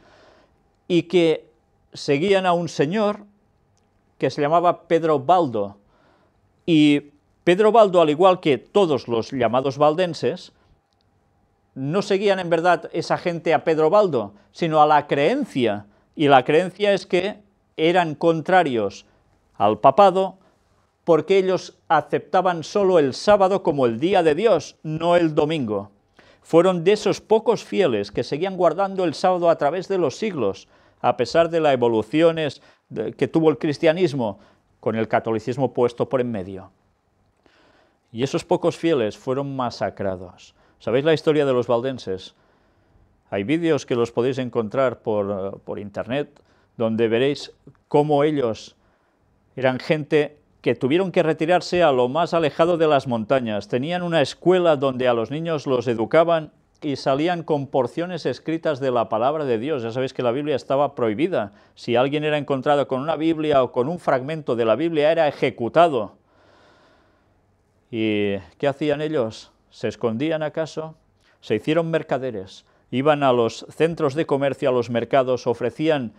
y que seguían a un señor que se llamaba Pedro Baldo. Y Pedro Baldo, al igual que todos los llamados valdenses, no seguían en verdad esa gente a Pedro Baldo, sino a la creencia, y la creencia es que eran contrarios al papado porque ellos aceptaban solo el sábado como el día de Dios, no el domingo. Fueron de esos pocos fieles que seguían guardando el sábado a través de los siglos, a pesar de las evoluciones que tuvo el cristianismo, con el catolicismo puesto por en medio. Y esos pocos fieles fueron masacrados. ¿Sabéis la historia de los valdenses? Hay vídeos que los podéis encontrar por, eh, por internet donde veréis cómo ellos eran gente que tuvieron que retirarse a lo más alejado de las montañas. Tenían una escuela donde a los niños los educaban y salían con porciones escritas de la palabra de Dios. Ya sabéis que la Biblia estaba prohibida. Si alguien era encontrado con una Biblia o con un fragmento de la Biblia, era ejecutado. ¿Y qué hacían ellos? ¿Se escondían acaso? Se hicieron mercaderes, iban a los centros de comercio, a los mercados, ofrecían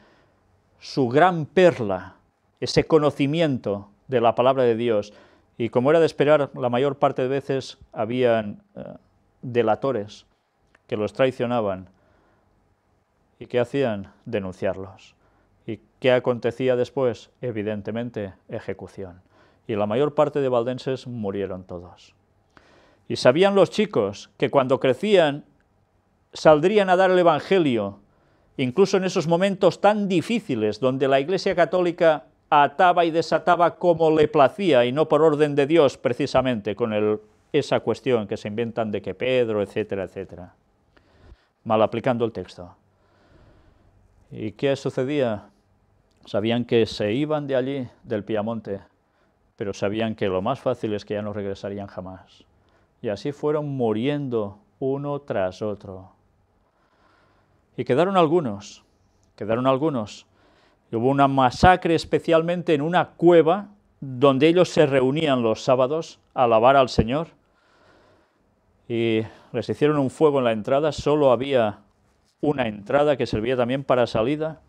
su gran perla, ese conocimiento de la palabra de Dios. Y como era de esperar, la mayor parte de veces habían eh, delatores que los traicionaban. ¿Y qué hacían? Denunciarlos. ¿Y qué acontecía después? Evidentemente, ejecución y la mayor parte de valdenses murieron todos. Y sabían los chicos que cuando crecían saldrían a dar el Evangelio, incluso en esos momentos tan difíciles donde la Iglesia Católica ataba y desataba como le placía y no por orden de Dios precisamente con esa cuestión que se inventan de que Pedro, etcétera, etcétera. Mal aplicando el texto. ¿Y qué sucedía? Sabían que se iban de allí, del Piamonte, pero sabían que lo más fácil es que ya no regresarían jamás. Y así fueron muriendo uno tras otro. Y quedaron algunos, quedaron algunos. Y hubo una masacre especialmente en una cueva donde ellos se reunían los sábados a alabar al Señor. Y les hicieron un fuego en la entrada, solo había una entrada que servía también para salida.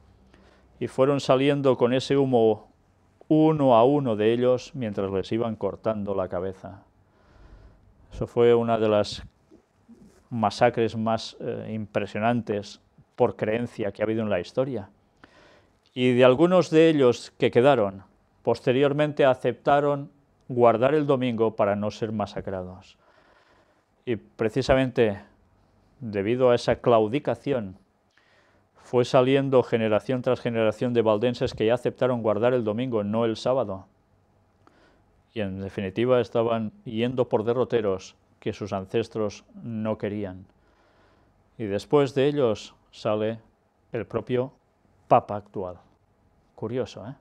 Y fueron saliendo con ese humo uno a uno de ellos mientras les iban cortando la cabeza. Eso fue una de las masacres más eh, impresionantes por creencia que ha habido en la historia. Y de algunos de ellos que quedaron, posteriormente aceptaron guardar el domingo para no ser masacrados. Y precisamente debido a esa claudicación fue saliendo generación tras generación de valdenses que ya aceptaron guardar el domingo, no el sábado. Y en definitiva estaban yendo por derroteros que sus ancestros no querían. Y después de ellos sale el propio Papa actual. Curioso, ¿eh?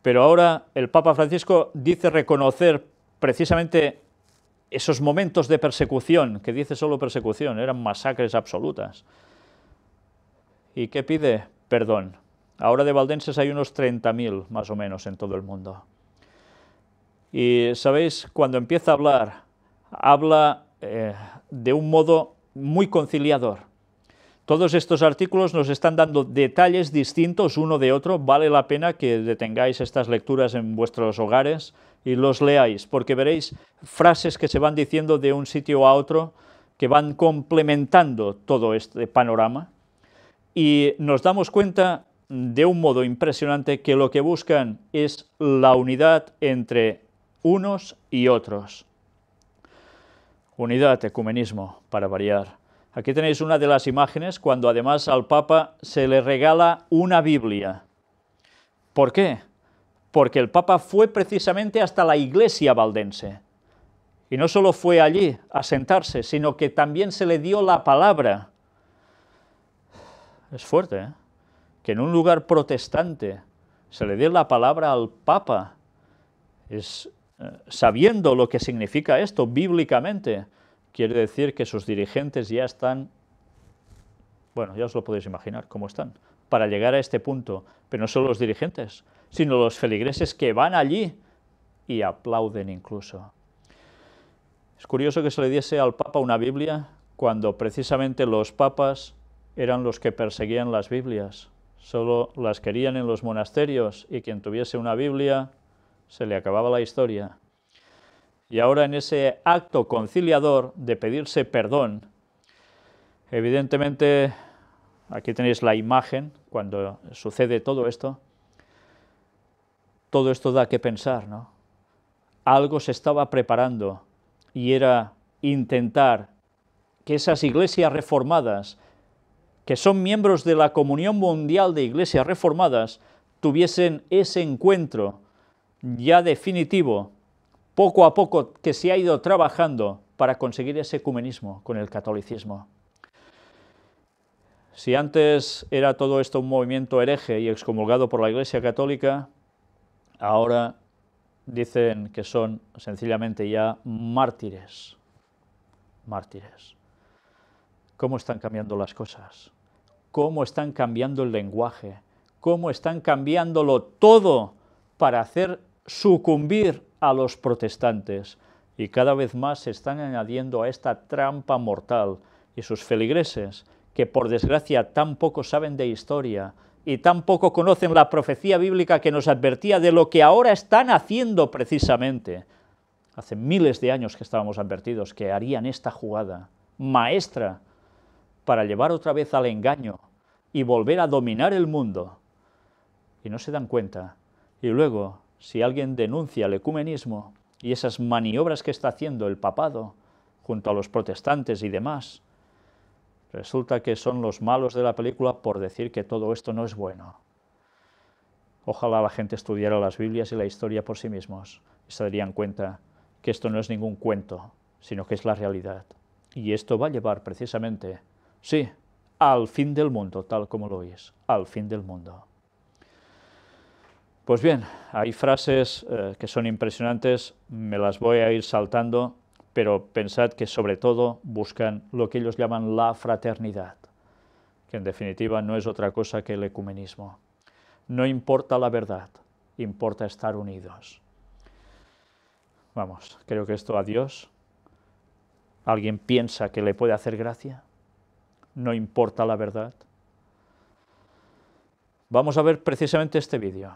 Pero ahora el Papa Francisco dice reconocer precisamente esos momentos de persecución, que dice solo persecución, eran masacres absolutas ¿Y qué pide? Perdón. Ahora de valdenses hay unos 30.000 más o menos en todo el mundo. Y sabéis, cuando empieza a hablar, habla eh, de un modo muy conciliador. Todos estos artículos nos están dando detalles distintos uno de otro. Vale la pena que detengáis estas lecturas en vuestros hogares y los leáis, porque veréis frases que se van diciendo de un sitio a otro que van complementando todo este panorama y nos damos cuenta de un modo impresionante que lo que buscan es la unidad entre unos y otros. Unidad, ecumenismo, para variar. Aquí tenéis una de las imágenes cuando además al Papa se le regala una Biblia. ¿Por qué? Porque el Papa fue precisamente hasta la iglesia valdense. Y no solo fue allí a sentarse, sino que también se le dio la palabra es fuerte, ¿eh? que en un lugar protestante se le dé la palabra al Papa, es, eh, sabiendo lo que significa esto bíblicamente, quiere decir que sus dirigentes ya están, bueno, ya os lo podéis imaginar cómo están, para llegar a este punto, pero no solo los dirigentes, sino los feligreses que van allí y aplauden incluso. Es curioso que se le diese al Papa una Biblia cuando precisamente los papas eran los que perseguían las Biblias. Solo las querían en los monasterios y quien tuviese una Biblia se le acababa la historia. Y ahora en ese acto conciliador de pedirse perdón, evidentemente, aquí tenéis la imagen cuando sucede todo esto, todo esto da que pensar, ¿no? Algo se estaba preparando y era intentar que esas iglesias reformadas que son miembros de la Comunión Mundial de Iglesias Reformadas tuviesen ese encuentro ya definitivo, poco a poco, que se ha ido trabajando para conseguir ese ecumenismo con el catolicismo. Si antes era todo esto un movimiento hereje y excomulgado por la Iglesia Católica, ahora dicen que son sencillamente ya mártires, mártires cómo están cambiando las cosas, cómo están cambiando el lenguaje, cómo están cambiándolo todo para hacer sucumbir a los protestantes. Y cada vez más se están añadiendo a esta trampa mortal y sus feligreses, que por desgracia tan poco saben de historia y tan poco conocen la profecía bíblica que nos advertía de lo que ahora están haciendo precisamente. Hace miles de años que estábamos advertidos que harían esta jugada maestra para llevar otra vez al engaño y volver a dominar el mundo. Y no se dan cuenta. Y luego, si alguien denuncia el ecumenismo y esas maniobras que está haciendo el papado junto a los protestantes y demás, resulta que son los malos de la película por decir que todo esto no es bueno. Ojalá la gente estudiara las Biblias y la historia por sí mismos y se darían cuenta que esto no es ningún cuento, sino que es la realidad. Y esto va a llevar precisamente Sí, al fin del mundo, tal como lo oís, al fin del mundo. Pues bien, hay frases eh, que son impresionantes, me las voy a ir saltando, pero pensad que sobre todo buscan lo que ellos llaman la fraternidad, que en definitiva no es otra cosa que el ecumenismo. No importa la verdad, importa estar unidos. Vamos, creo que esto a Dios, ¿alguien piensa que le puede hacer gracia? no importa la verdad? Vamos a ver precisamente este vídeo.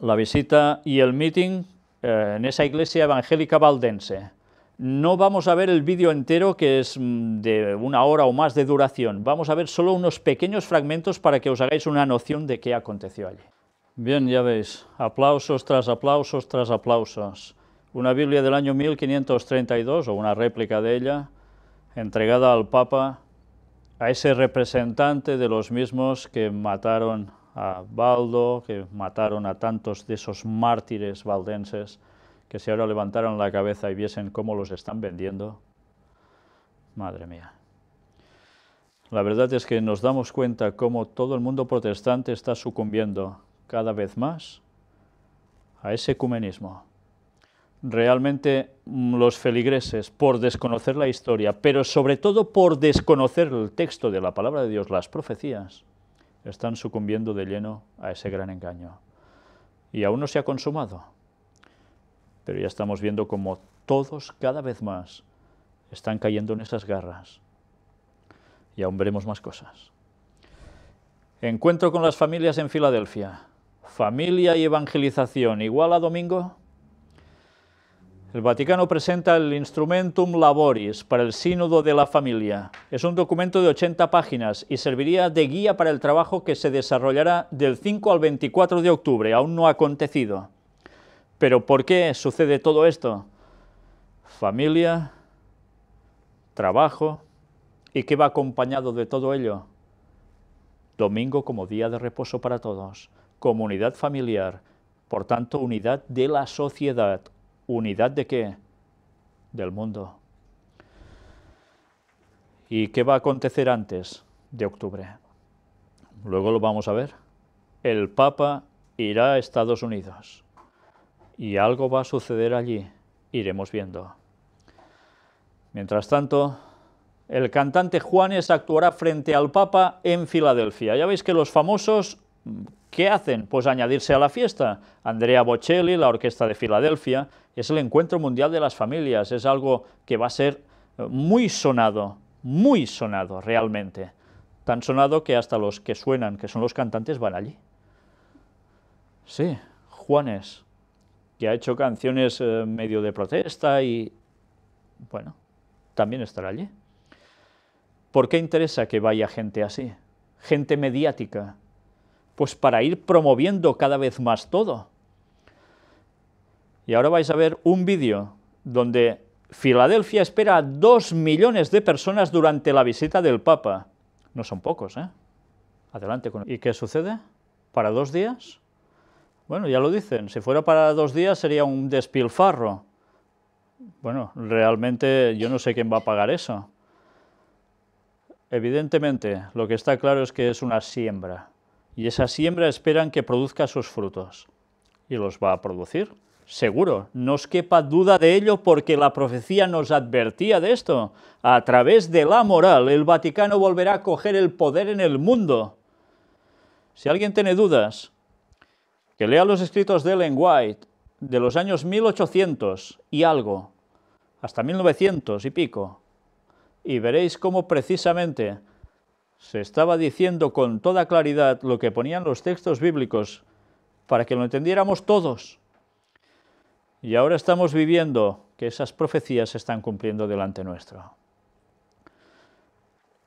La visita y el meeting eh, en esa iglesia evangélica valdense. No vamos a ver el vídeo entero, que es mm, de una hora o más de duración. Vamos a ver solo unos pequeños fragmentos para que os hagáis una noción de qué aconteció allí. Bien, ya veis, aplausos tras aplausos tras aplausos. Una Biblia del año 1532, o una réplica de ella, entregada al Papa a ese representante de los mismos que mataron a Baldo, que mataron a tantos de esos mártires valdenses, que si ahora levantaran la cabeza y viesen cómo los están vendiendo, madre mía. La verdad es que nos damos cuenta cómo todo el mundo protestante está sucumbiendo cada vez más a ese ecumenismo realmente mm, los feligreses, por desconocer la historia, pero sobre todo por desconocer el texto de la palabra de Dios, las profecías, están sucumbiendo de lleno a ese gran engaño. Y aún no se ha consumado, pero ya estamos viendo cómo todos cada vez más están cayendo en esas garras. Y aún veremos más cosas. Encuentro con las familias en Filadelfia. Familia y evangelización, igual a domingo. El Vaticano presenta el Instrumentum Laboris para el Sínodo de la Familia. Es un documento de 80 páginas y serviría de guía para el trabajo que se desarrollará del 5 al 24 de octubre, aún no ha acontecido. Pero ¿por qué sucede todo esto? Familia, trabajo y qué va acompañado de todo ello. Domingo como día de reposo para todos, comunidad familiar, por tanto unidad de la sociedad, unidad de qué? Del mundo. ¿Y qué va a acontecer antes de octubre? Luego lo vamos a ver. El Papa irá a Estados Unidos y algo va a suceder allí. Iremos viendo. Mientras tanto, el cantante Juanes actuará frente al Papa en Filadelfia. Ya veis que los famosos ¿Qué hacen? Pues añadirse a la fiesta. Andrea Bocelli, la Orquesta de Filadelfia, es el Encuentro Mundial de las Familias, es algo que va a ser eh, muy sonado, muy sonado realmente. Tan sonado que hasta los que suenan, que son los cantantes, van allí. Sí, Juanes, que ha hecho canciones eh, medio de protesta y, bueno, también estará allí. ¿Por qué interesa que vaya gente así? Gente mediática, pues para ir promoviendo cada vez más todo. Y ahora vais a ver un vídeo donde Filadelfia espera a dos millones de personas durante la visita del Papa. No son pocos, ¿eh? Adelante con... ¿Y qué sucede? ¿Para dos días? Bueno, ya lo dicen, si fuera para dos días sería un despilfarro. Bueno, realmente yo no sé quién va a pagar eso. Evidentemente, lo que está claro es que es una siembra y esa siembra esperan que produzca sus frutos. Y los va a producir, seguro, no os quepa duda de ello porque la profecía nos advertía de esto. A través de la moral, el Vaticano volverá a coger el poder en el mundo. Si alguien tiene dudas, que lea los escritos de Ellen White de los años 1800 y algo, hasta 1900 y pico, y veréis cómo precisamente se estaba diciendo con toda claridad lo que ponían los textos bíblicos para que lo entendiéramos todos. Y ahora estamos viviendo que esas profecías se están cumpliendo delante nuestro.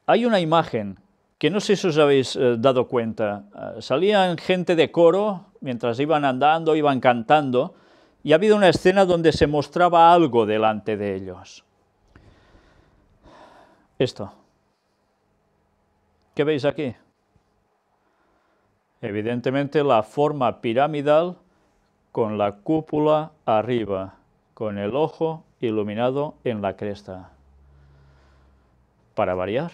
Hay una imagen que no sé si os habéis eh, dado cuenta. Eh, salían gente de coro mientras iban andando, iban cantando, y ha habido una escena donde se mostraba algo delante de ellos. Esto. ¿Qué veis aquí? Evidentemente la forma piramidal con la cúpula arriba, con el ojo iluminado en la cresta. Para variar,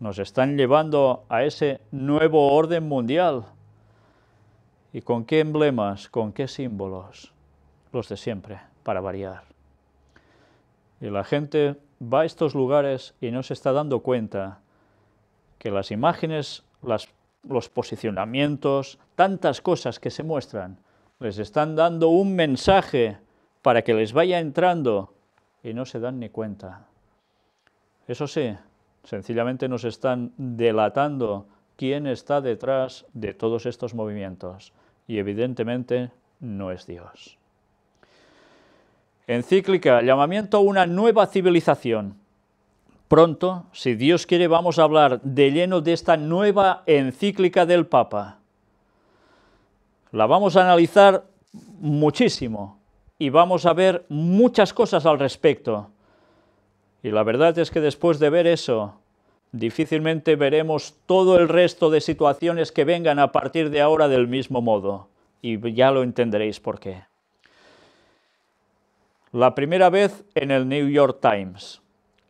nos están llevando a ese nuevo orden mundial. ¿Y con qué emblemas, con qué símbolos? Los de siempre, para variar. Y la gente va a estos lugares y no se está dando cuenta que las imágenes, los posicionamientos, tantas cosas que se muestran, les están dando un mensaje para que les vaya entrando y no se dan ni cuenta. Eso sí, sencillamente nos están delatando quién está detrás de todos estos movimientos y evidentemente no es Dios. Encíclica, llamamiento a una nueva civilización. Pronto, si Dios quiere, vamos a hablar de lleno de esta nueva encíclica del Papa. La vamos a analizar muchísimo y vamos a ver muchas cosas al respecto. Y la verdad es que después de ver eso, difícilmente veremos todo el resto de situaciones que vengan a partir de ahora del mismo modo. Y ya lo entenderéis por qué. La primera vez en el New York Times.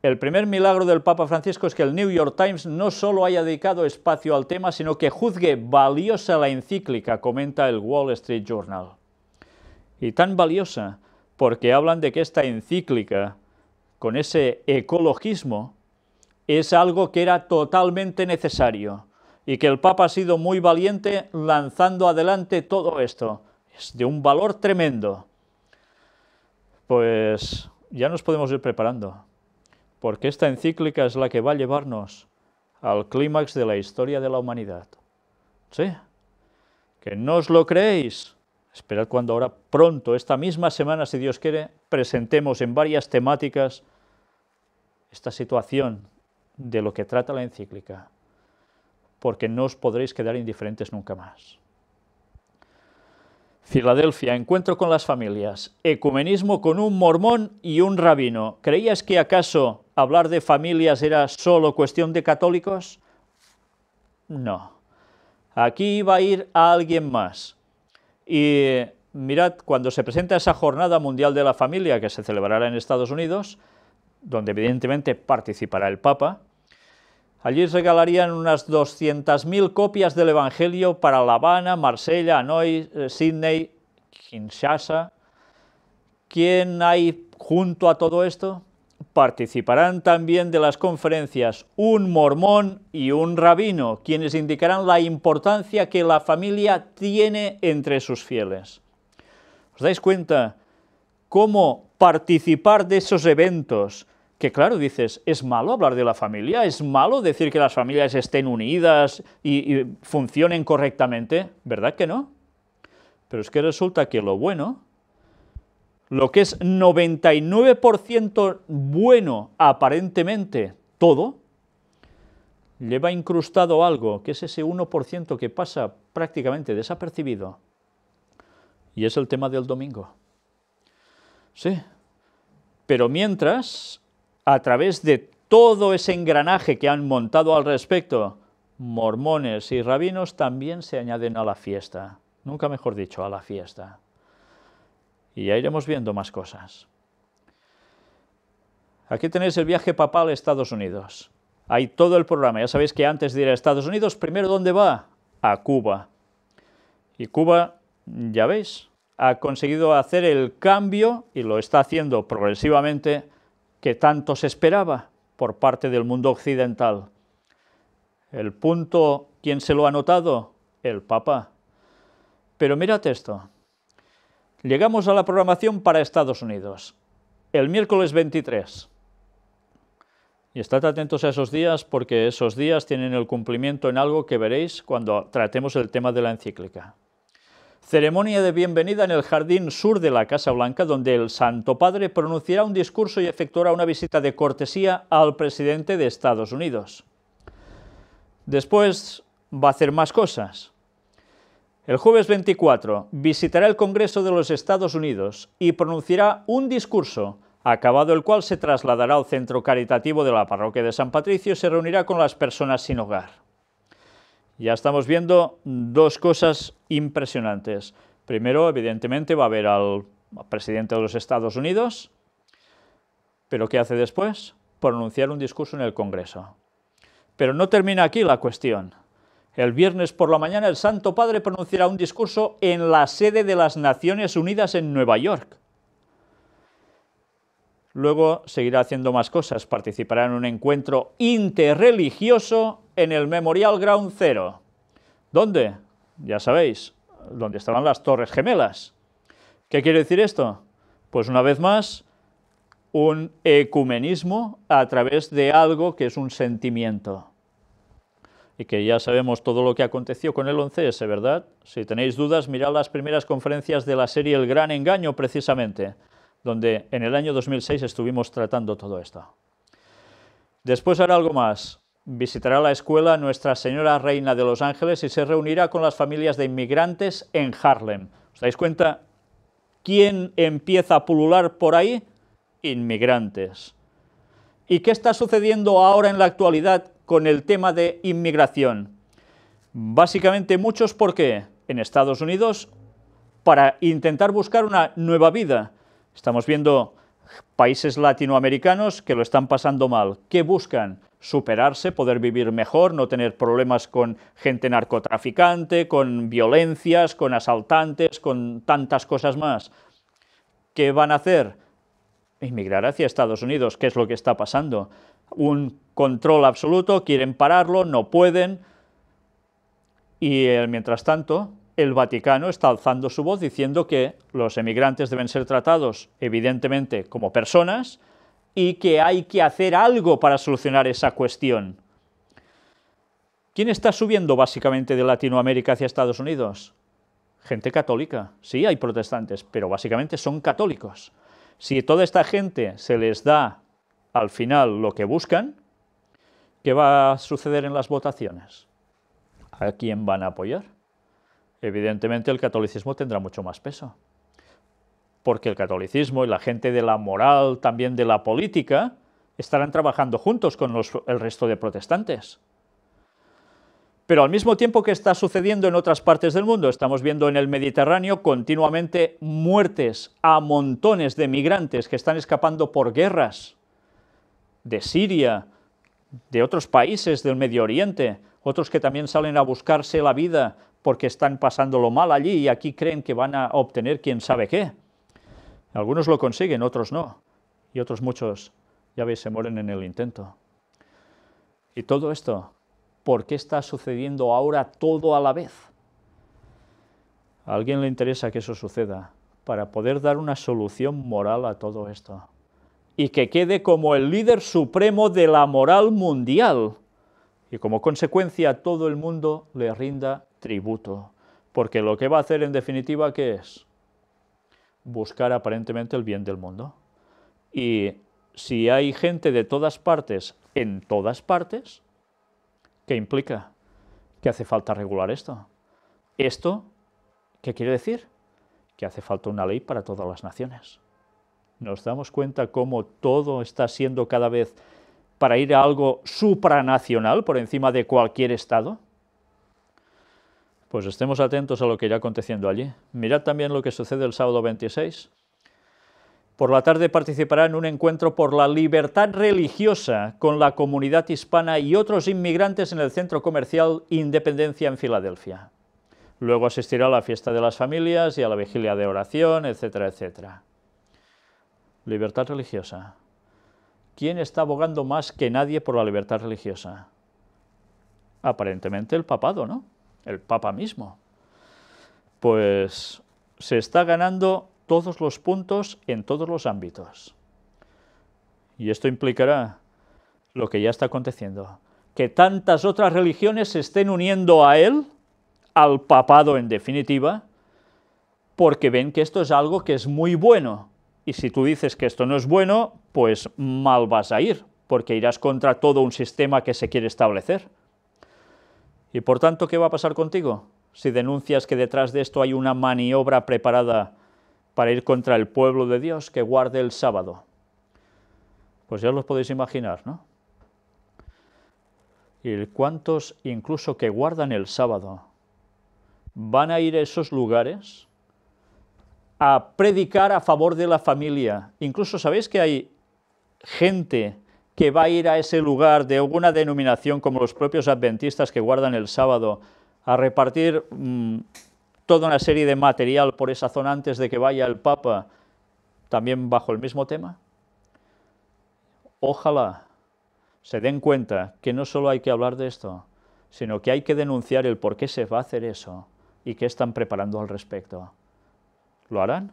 El primer milagro del Papa Francisco es que el New York Times no solo haya dedicado espacio al tema, sino que juzgue valiosa la encíclica, comenta el Wall Street Journal. Y tan valiosa porque hablan de que esta encíclica, con ese ecologismo, es algo que era totalmente necesario y que el Papa ha sido muy valiente lanzando adelante todo esto. Es de un valor tremendo. Pues ya nos podemos ir preparando porque esta encíclica es la que va a llevarnos al clímax de la historia de la humanidad. ¿Sí? Que no os lo creéis. Esperad cuando ahora pronto, esta misma semana, si Dios quiere, presentemos en varias temáticas esta situación de lo que trata la encíclica, porque no os podréis quedar indiferentes nunca más. Filadelfia, encuentro con las familias, ecumenismo con un mormón y un rabino. ¿Creías que acaso hablar de familias era solo cuestión de católicos? No. Aquí va a ir a alguien más. Y mirad, cuando se presenta esa Jornada Mundial de la Familia que se celebrará en Estados Unidos, donde evidentemente participará el Papa, allí regalarían unas 200.000 copias del Evangelio para La Habana, Marsella, Hanoi, eh, Sydney, Kinshasa. ¿Quién hay junto a todo esto? Participarán también de las conferencias un mormón y un rabino, quienes indicarán la importancia que la familia tiene entre sus fieles. ¿Os dais cuenta cómo participar de esos eventos? Que claro, dices, es malo hablar de la familia, es malo decir que las familias estén unidas y, funcionen correctamente, ¿verdad que no? Pero es que resulta que lo bueno lo que es 99% bueno aparentemente todo, lleva incrustado algo, que es ese 1% que pasa prácticamente desapercibido, y es el tema del domingo. Sí, pero mientras, a través de todo ese engranaje que han montado al respecto, mormones y rabinos también se añaden a la fiesta, nunca mejor dicho, a la fiesta. Y ya iremos viendo más cosas. Aquí tenéis el viaje papal a Estados Unidos. Hay todo el programa. Ya sabéis que antes de ir a Estados Unidos, primero ¿dónde va? A Cuba. Y Cuba, ya veis, ha conseguido hacer el cambio y lo está haciendo progresivamente que tanto se esperaba por parte del mundo occidental. El punto, ¿quién se lo ha notado? El Papa. Pero mirad esto, Llegamos a la programación para Estados Unidos, el miércoles 23. Y estad atentos a esos días porque esos días tienen el cumplimiento en algo que veréis cuando tratemos el tema de la encíclica. Ceremonia de bienvenida en el jardín sur de la Casa Blanca, donde el Santo Padre pronunciará un discurso y efectuará una visita de cortesía al presidente de Estados Unidos. Después va a hacer más cosas. El jueves 24 visitará el Congreso de los Estados Unidos y pronunciará un discurso, acabado el cual se trasladará al centro caritativo de la parroquia de San Patricio y se reunirá con las personas sin hogar. Ya estamos viendo dos cosas impresionantes. Primero, evidentemente, va a ver al presidente de los Estados Unidos, pero ¿qué hace después? Pronunciar un discurso en el Congreso. Pero no termina aquí la cuestión. El viernes por la mañana el Santo Padre pronunciará un discurso en la sede de las Naciones Unidas en Nueva York. Luego seguirá haciendo más cosas, participará en un encuentro interreligioso en el Memorial Ground Zero. ¿Dónde? Ya sabéis, donde estaban las Torres Gemelas. ¿Qué quiere decir esto? Pues una vez más, un ecumenismo a través de algo que es un sentimiento y que ya sabemos todo lo que aconteció con el 11S, ¿verdad? Si tenéis dudas, mirad las primeras conferencias de la serie El Gran Engaño, precisamente, donde en el año 2006 estuvimos tratando todo esto. Después hará algo más. Visitará la escuela Nuestra Señora Reina de los Ángeles y se reunirá con las familias de inmigrantes en Harlem. ¿Os dais cuenta? ¿Quién empieza a pulular por ahí? Inmigrantes. ¿Y qué está sucediendo ahora en la actualidad con el tema de inmigración. Básicamente muchos porque en Estados Unidos para intentar buscar una nueva vida. Estamos viendo países latinoamericanos que lo están pasando mal. ¿Qué buscan? Superarse, poder vivir mejor, no tener problemas con gente narcotraficante, con violencias, con asaltantes, con tantas cosas más. ¿Qué van a hacer? Inmigrar hacia Estados Unidos, ¿qué es lo que está pasando? un control absoluto, quieren pararlo, no pueden. Y eh, mientras tanto, el Vaticano está alzando su voz diciendo que los emigrantes deben ser tratados, evidentemente, como personas y que hay que hacer algo para solucionar esa cuestión. ¿Quién está subiendo básicamente de Latinoamérica hacia Estados Unidos? Gente católica. Sí, hay protestantes, pero básicamente son católicos. Si toda esta gente se les da al final lo que buscan, ¿qué va a suceder en las votaciones? ¿A quién van a apoyar? Evidentemente el catolicismo tendrá mucho más peso, porque el catolicismo y la gente de la moral, también de la política, estarán trabajando juntos con el resto de protestantes. Pero al mismo tiempo que está sucediendo en otras partes del mundo, estamos viendo en el Mediterráneo continuamente muertes a montones de migrantes que están escapando por guerras, de Siria, de otros países del Medio Oriente, otros que también salen a buscarse la vida porque están lo mal allí y aquí creen que van a obtener quién sabe qué. Algunos lo consiguen, otros no. Y otros muchos, ya veis, se mueren en el intento. Y todo esto, ¿por qué está sucediendo ahora todo a la vez? A alguien le interesa que eso suceda para poder dar una solución moral a todo esto y que quede como el líder supremo de la moral mundial y como consecuencia todo el mundo le rinda tributo, porque lo que va a hacer en definitiva ¿qué es? Buscar aparentemente el bien del mundo. Y si hay gente de todas partes, en todas partes, ¿qué implica? Que hace falta regular esto. ¿Esto qué quiere decir? Que hace falta una ley para todas las naciones nos damos cuenta cómo todo está siendo cada vez para ir a algo supranacional por encima de cualquier Estado? Pues estemos atentos a lo que irá aconteciendo allí. Mirad también lo que sucede el sábado 26. Por la tarde participará en un encuentro por la libertad religiosa con la comunidad hispana y otros inmigrantes en el centro comercial Independencia en Filadelfia. Luego asistirá a la fiesta de las familias y a la vigilia de oración, etcétera, etcétera. Libertad religiosa. ¿Quién está abogando más que nadie por la libertad religiosa? Aparentemente el papado, ¿no? El papa mismo. Pues se está ganando todos los puntos en todos los ámbitos. Y esto implicará lo que ya está aconteciendo, que tantas otras religiones se estén uniendo a él, al papado en definitiva, porque ven que esto es algo que es muy bueno, y si tú dices que esto no es bueno, pues mal vas a ir, porque irás contra todo un sistema que se quiere establecer. Y por tanto, ¿qué va a pasar contigo? Si denuncias que detrás de esto hay una maniobra preparada para ir contra el pueblo de Dios que guarde el sábado. Pues ya lo podéis imaginar, ¿no? ¿Y cuántos incluso que guardan el sábado van a ir a esos lugares a predicar a favor de la familia. Incluso sabéis que hay gente que va a ir a ese lugar de alguna denominación como los propios adventistas que guardan el sábado a repartir mm, toda una serie de material por esa zona antes de que vaya el Papa, también bajo el mismo tema. Ojalá se den cuenta que no solo hay que hablar de esto, sino que hay que denunciar el por qué se va a hacer eso y qué están preparando al respecto. ¿Lo harán?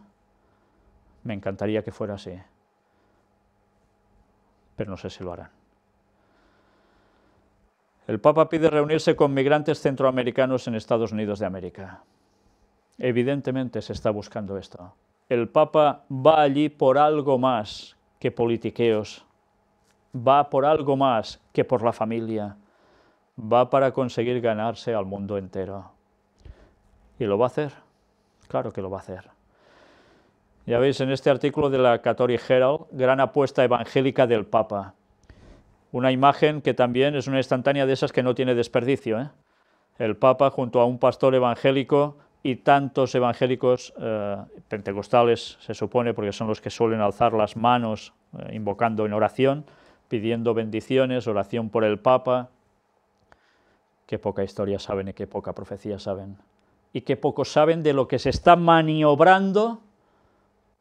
Me encantaría que fuera así, pero no sé si lo harán. El Papa pide reunirse con migrantes centroamericanos en Estados Unidos de América. Evidentemente se está buscando esto. El Papa va allí por algo más que politiqueos, va por algo más que por la familia, va para conseguir ganarse al mundo entero. ¿Y lo va a hacer? Claro que lo va a hacer. Ya veis en este artículo de la Catholic Herald, gran apuesta evangélica del Papa. Una imagen que también es una instantánea de esas que no tiene desperdicio. ¿eh? El Papa junto a un pastor evangélico y tantos evangélicos eh, pentecostales, se supone, porque son los que suelen alzar las manos eh, invocando en oración, pidiendo bendiciones, oración por el Papa. Qué poca historia saben y qué poca profecía saben. Y qué poco saben de lo que se está maniobrando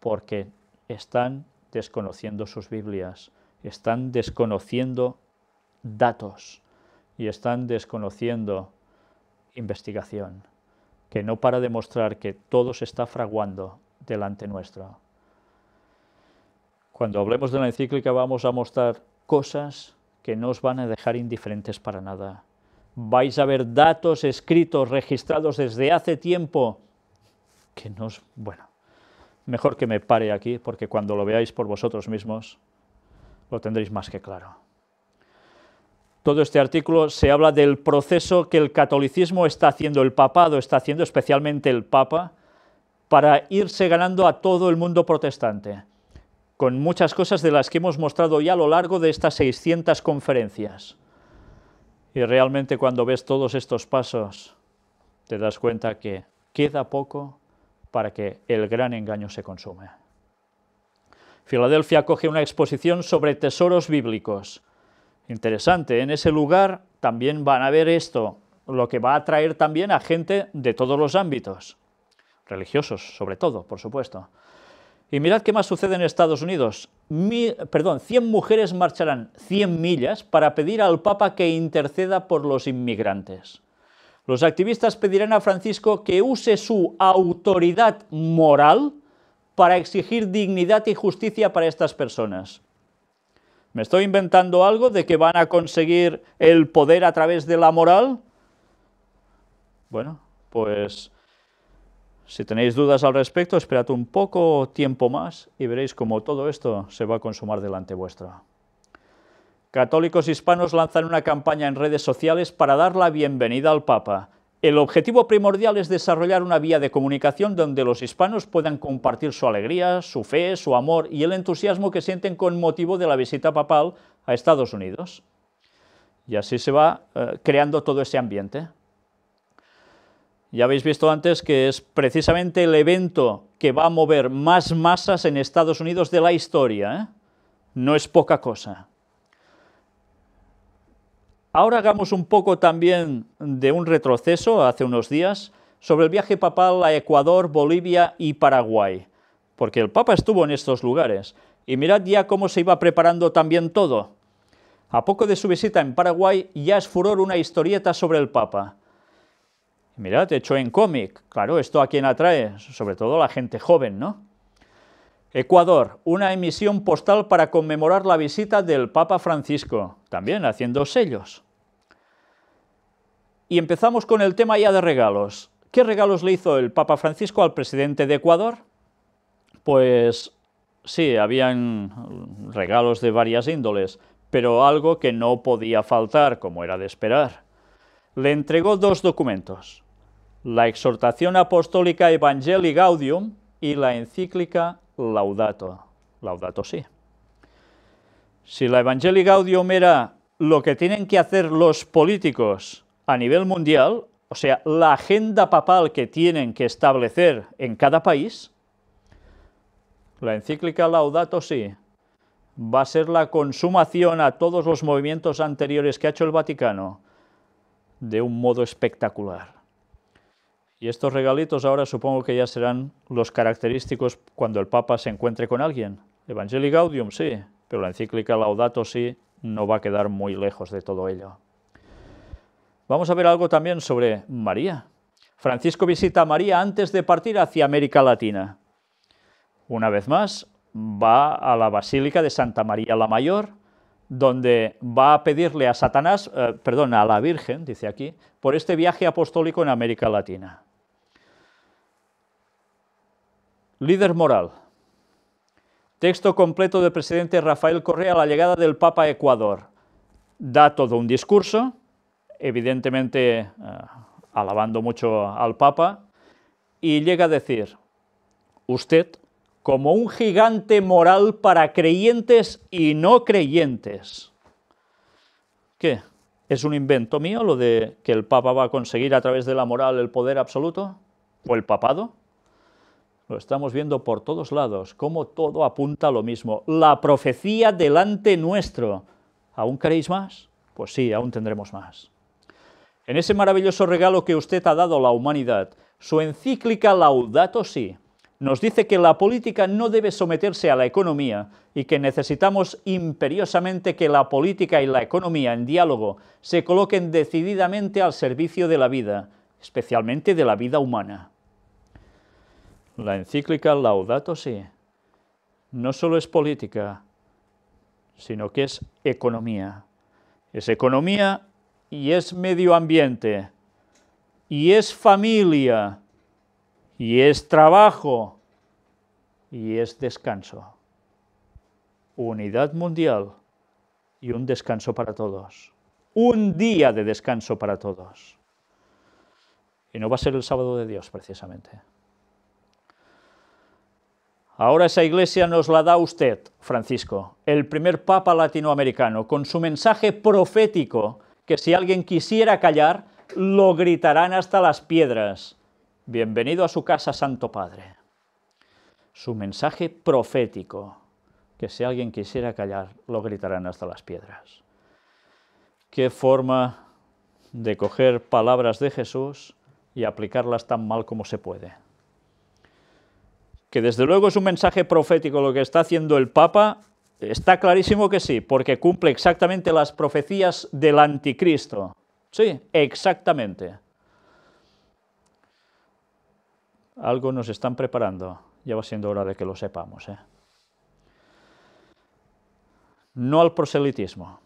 porque están desconociendo sus Biblias, están desconociendo datos y están desconociendo investigación, que no para demostrar que todo se está fraguando delante nuestro. Cuando hablemos de la encíclica vamos a mostrar cosas que no os van a dejar indiferentes para nada. Vais a ver datos escritos, registrados desde hace tiempo, que nos, bueno, mejor que me pare aquí, porque cuando lo veáis por vosotros mismos, lo tendréis más que claro. Todo este artículo se habla del proceso que el catolicismo está haciendo, el papado está haciendo, especialmente el papa, para irse ganando a todo el mundo protestante, con muchas cosas de las que hemos mostrado ya a lo largo de estas 600 conferencias. Y realmente cuando ves todos estos pasos, te das cuenta que queda poco para que el gran engaño se consume. Filadelfia acoge una exposición sobre tesoros bíblicos. Interesante, en ese lugar también van a ver esto, lo que va a atraer también a gente de todos los ámbitos, religiosos sobre todo, por supuesto. Y mirad qué más sucede en Estados Unidos. perdón, 100 mujeres marcharán 100 millas para pedir al Papa que interceda por los inmigrantes. Los activistas pedirán a Francisco que use su autoridad moral para exigir dignidad y justicia para estas personas. ¿Me estoy inventando algo de que van a conseguir el poder a través de la moral? Bueno, pues si tenéis dudas al respecto, esperad un poco tiempo más y veréis cómo todo esto se va a consumar delante vuestra. Católicos hispanos lanzan una campaña en redes sociales para dar la bienvenida al Papa. El objetivo primordial es desarrollar una vía de comunicación donde los hispanos puedan compartir su alegría, su fe, su amor y el entusiasmo que sienten con motivo de la visita papal a Estados Unidos. Y así se va eh, creando todo ese ambiente. Ya habéis visto antes que es precisamente el evento que va a mover más masas en Estados Unidos de la historia. ¿eh? No es poca cosa. Ahora hagamos un poco también de un retroceso hace unos días sobre el viaje papal a Ecuador, Bolivia y Paraguay, porque el Papa estuvo en estos lugares. Y mirad ya cómo se iba preparando también todo. A poco de su visita en Paraguay ya es furor una historieta sobre el Papa. Mirad, hecho en cómic. Claro, esto a quien atrae, sobre todo a la gente joven, ¿no? Ecuador, una emisión postal para conmemorar la visita del Papa Francisco también haciendo sellos. Y empezamos con el tema ya de regalos. ¿Qué regalos le hizo el Papa Francisco al presidente de Ecuador? Pues sí, habían regalos de varias índoles, pero algo que no podía faltar, como era de esperar. Le entregó dos documentos, la exhortación apostólica Evangelii Gaudium y la encíclica Laudato. Laudato sí. Si la Evangelii Gaudium era lo que tienen que hacer los políticos a nivel mundial, o sea, la agenda papal que tienen que establecer en cada país, la encíclica Laudato sí. va a ser la consumación a todos los movimientos anteriores que ha hecho el Vaticano de un modo espectacular. Y estos regalitos ahora supongo que ya serán los característicos cuando el Papa se encuentre con alguien. Evangelii Gaudium, sí, pero la encíclica Laudato Si no va a quedar muy lejos de todo ello. Vamos a ver algo también sobre María. Francisco visita a María antes de partir hacia América Latina. Una vez más, va a la Basílica de Santa María la Mayor, donde va a pedirle a Satanás, eh, perdón, a la Virgen, dice aquí, por este viaje apostólico en América Latina. Líder moral. Texto completo del presidente Rafael Correa a la llegada del Papa a Ecuador. Da todo un discurso, evidentemente eh, alabando mucho al Papa, y llega a decir, usted, como un gigante moral para creyentes y no creyentes. ¿Qué? ¿Es un invento mío lo de que el Papa va a conseguir a través de la moral el poder absoluto? ¿O el papado? Lo estamos viendo por todos lados, como todo apunta a lo mismo. La profecía delante nuestro. ¿Aún queréis más? Pues sí, aún tendremos más. En ese maravilloso regalo que usted ha dado a la humanidad, su encíclica Laudato Si nos dice que la política no debe someterse a la economía y que necesitamos imperiosamente que la política y la economía en diálogo se coloquen decididamente al servicio de la vida, especialmente de la vida humana. La encíclica Laudato Si no solo es política, sino que es economía. Es economía y es medio ambiente, y es familia, y es trabajo, y es descanso. Unidad mundial y un descanso para todos. Un día de descanso para todos. Y no va a ser el sábado de Dios, precisamente. Ahora esa iglesia nos la da usted, Francisco, el primer papa latinoamericano, con su mensaje profético, que si alguien quisiera callar, lo gritarán hasta las piedras. Bienvenido a su casa, Santo Padre. Su mensaje profético, que si alguien quisiera callar, lo gritarán hasta las piedras. Qué forma de coger palabras de Jesús y aplicarlas tan mal como se puede que desde luego es un mensaje profético lo que está haciendo el Papa, está clarísimo que sí, porque cumple exactamente las profecías del anticristo. Sí, exactamente. Algo nos están preparando, ya va siendo hora de que lo sepamos. ¿eh? No al proselitismo.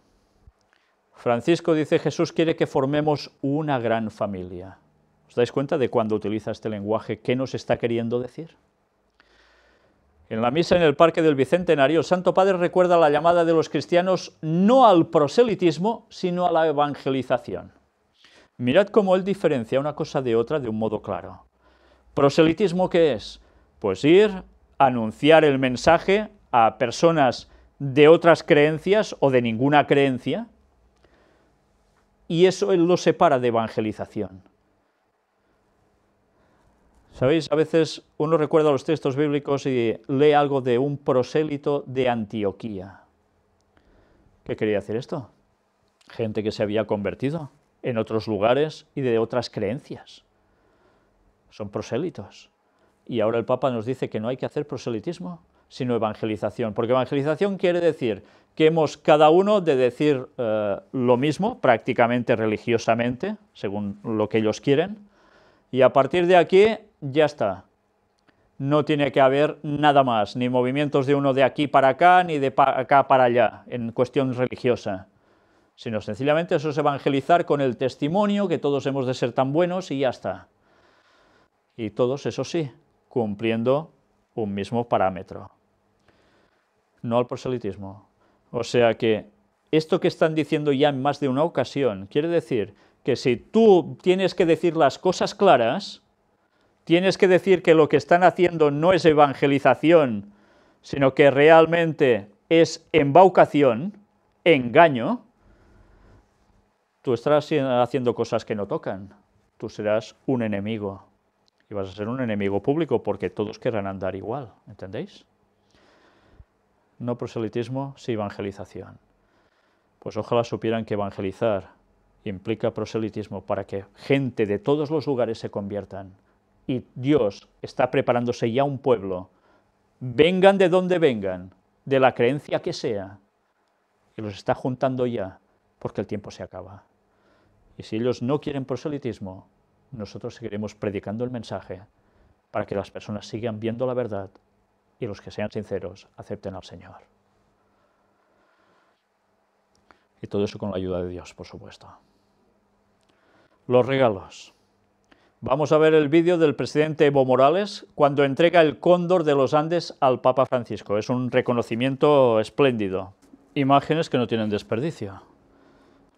Francisco dice, Jesús quiere que formemos una gran familia. ¿Os dais cuenta de cuando utiliza este lenguaje? ¿Qué nos está queriendo decir? En la misa en el Parque del Bicentenario, el Santo Padre recuerda la llamada de los cristianos no al proselitismo, sino a la evangelización. Mirad cómo él diferencia una cosa de otra de un modo claro. ¿Proselitismo qué es? Pues ir, a anunciar el mensaje a personas de otras creencias o de ninguna creencia, y eso él lo separa de evangelización. Sabéis, a veces uno recuerda los textos bíblicos y lee algo de un prosélito de Antioquía. ¿Qué quería decir esto? Gente que se había convertido en otros lugares y de otras creencias. Son prosélitos. Y ahora el Papa nos dice que no hay que hacer proselitismo, sino evangelización. Porque evangelización quiere decir que hemos cada uno de decir eh, lo mismo, prácticamente religiosamente, según lo que ellos quieren, y a partir de aquí ya está. No tiene que haber nada más, ni movimientos de uno de aquí para acá, ni de acá para allá, en cuestión religiosa. Sino sencillamente eso es evangelizar con el testimonio que todos hemos de ser tan buenos y ya está. Y todos, eso sí, cumpliendo un mismo parámetro. No al proselitismo. O sea que esto que están diciendo ya en más de una ocasión quiere decir que si tú tienes que decir las cosas claras, tienes que decir que lo que están haciendo no es evangelización, sino que realmente es embaucación, engaño, tú estarás haciendo cosas que no tocan. Tú serás un enemigo. Y vas a ser un enemigo público porque todos querrán andar igual, ¿entendéis? No proselitismo, sí evangelización. Pues ojalá supieran que evangelizar implica proselitismo para que gente de todos los lugares se conviertan y Dios está preparándose ya un pueblo. Vengan de donde vengan, de la creencia que sea, y los está juntando ya, porque el tiempo se acaba. Y si ellos no quieren proselitismo, nosotros seguiremos predicando el mensaje para que las personas sigan viendo la verdad y los que sean sinceros acepten al Señor. Y todo eso con la ayuda de Dios, por supuesto. Los regalos. Vamos a ver el vídeo del presidente Evo Morales cuando entrega el cóndor de los Andes al Papa Francisco. Es un reconocimiento espléndido. Imágenes que no tienen desperdicio.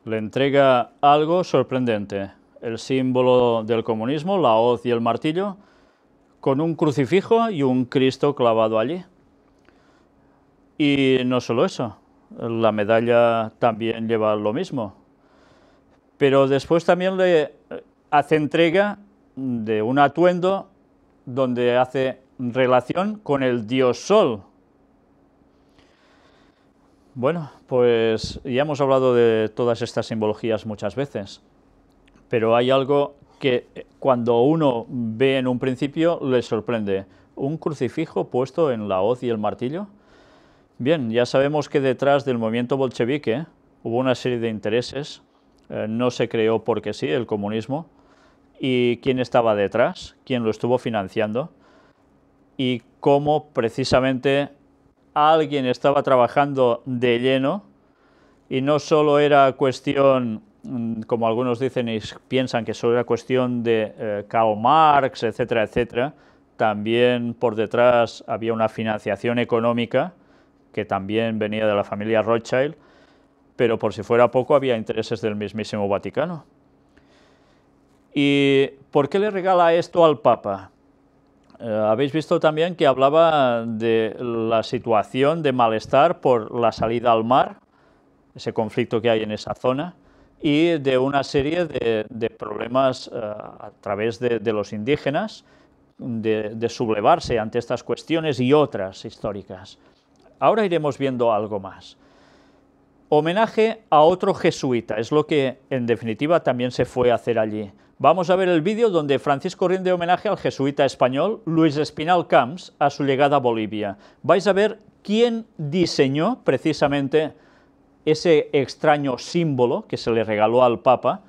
Le entrega algo sorprendente. El símbolo del comunismo, la hoz y el martillo, con un crucifijo y un Cristo clavado allí. Y no solo eso, la medalla también lleva lo mismo. Pero después también le hace entrega de un atuendo donde hace relación con el dios Sol. Bueno, pues ya hemos hablado de todas estas simbologías muchas veces, pero hay algo que eh, cuando uno ve en un principio le sorprende. ¿Un crucifijo puesto en la hoz y el martillo? Bien, ya sabemos que detrás del movimiento bolchevique hubo una serie de intereses, eh, no se creó porque sí el comunismo, y quién estaba detrás, quién lo estuvo financiando y cómo precisamente alguien estaba trabajando de lleno y no solo era cuestión, mm, como algunos dicen y piensan que solo era cuestión de eh, Karl Marx, etcétera, etcétera, también por detrás había una financiación económica que también venía de la familia Rothschild, pero por si fuera poco había intereses del mismísimo Vaticano. ¿Y por qué le regala esto al Papa? Eh, habéis visto también que hablaba de la situación de malestar por la salida al mar, ese conflicto que hay en esa zona, y de una serie de, problemas eh, a través de, los indígenas, de sublevarse ante estas cuestiones y otras históricas. Ahora iremos viendo algo más homenaje a otro jesuita, es lo que en definitiva también se fue a hacer allí. Vamos a ver el vídeo donde Francisco rinde homenaje al jesuita español Luis Espinal Camps a su llegada a Bolivia. Vais a ver quién diseñó precisamente ese extraño símbolo que se le regaló al Papa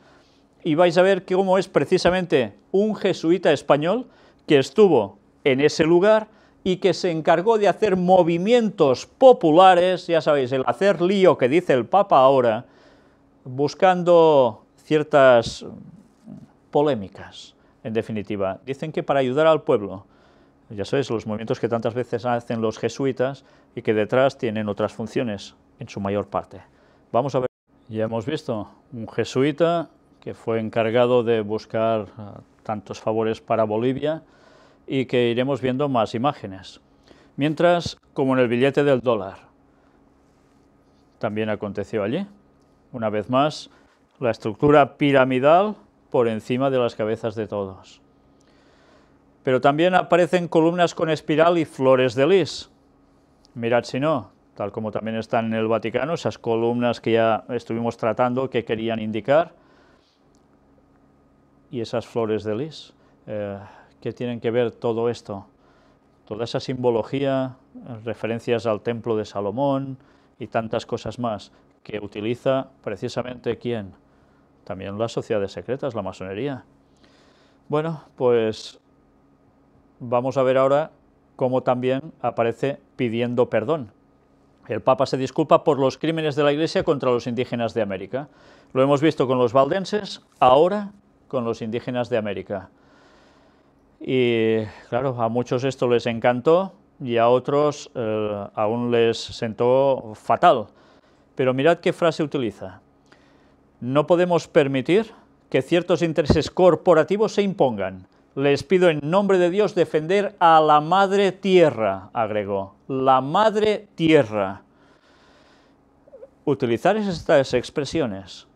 y vais a ver cómo es precisamente un jesuita español que estuvo en ese lugar y que se encargó de hacer movimientos populares, ya sabéis, el hacer lío que dice el Papa ahora, buscando ciertas polémicas, en definitiva. Dicen que para ayudar al pueblo, ya sois los movimientos que tantas veces hacen los jesuitas y que detrás tienen otras funciones, en su mayor parte. Vamos a ver. Ya hemos visto un jesuita que fue encargado de buscar eh, tantos favores para Bolivia y que iremos viendo más imágenes. Mientras, como en el billete del dólar, también aconteció allí. Una vez más, la estructura piramidal por encima de las cabezas de todos. Pero también aparecen columnas con espiral y flores de lis. Mirad si no, tal como también están en el Vaticano, esas columnas que ya estuvimos tratando, que querían indicar, y esas flores de lis. Eh, ¿Qué tienen que ver todo esto? Toda esa simbología, referencias al templo de Salomón y tantas cosas más, que utiliza precisamente quién? También las sociedades secretas, la masonería. Bueno, pues vamos a ver ahora cómo también aparece pidiendo perdón. El Papa se disculpa por los crímenes de la Iglesia contra los indígenas de América. Lo hemos visto con los valdenses, ahora con los indígenas de América. Y claro, a muchos esto les encantó y a otros eh, aún les sentó fatal. Pero mirad qué frase utiliza. No podemos permitir que ciertos intereses corporativos se impongan. Les pido en nombre de Dios defender a la Madre Tierra, agregó. La Madre Tierra. Utilizar estas expresiones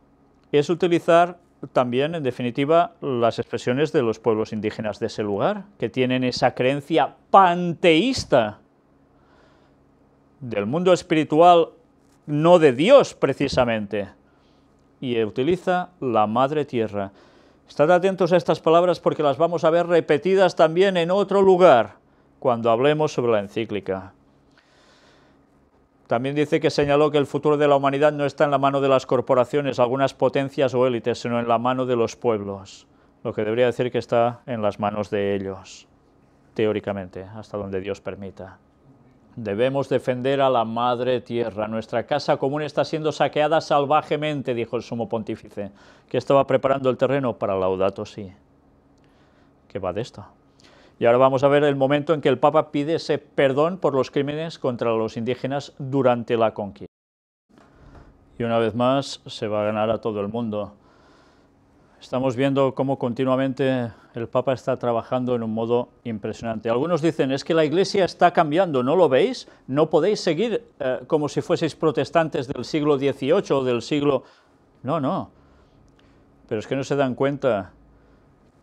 es utilizar también, en definitiva, las expresiones de los pueblos indígenas de ese lugar, que tienen esa creencia panteísta del mundo espiritual, no de Dios precisamente, y utiliza la madre tierra. Estad atentos a estas palabras porque las vamos a ver repetidas también en otro lugar cuando hablemos sobre la encíclica. También dice que señaló que el futuro de la humanidad no está en la mano de las corporaciones, algunas potencias o élites, sino en la mano de los pueblos, lo que debería decir que está en las manos de ellos, teóricamente, hasta donde Dios permita. Debemos defender a la Madre Tierra. Nuestra casa común está siendo saqueada salvajemente, dijo el sumo pontífice, que estaba preparando el terreno para Laudato sí. ¿Qué va de esto? Y ahora vamos a ver el momento en que el Papa pide ese perdón por los crímenes contra los indígenas durante la conquista. Y una vez más se va a ganar a todo el mundo. Estamos viendo cómo continuamente el Papa está trabajando en un modo impresionante. Algunos dicen, es que la Iglesia está cambiando, ¿no lo veis? No podéis seguir eh, como si fueseis protestantes del siglo XVIII o del siglo... No, no. Pero es que no se dan cuenta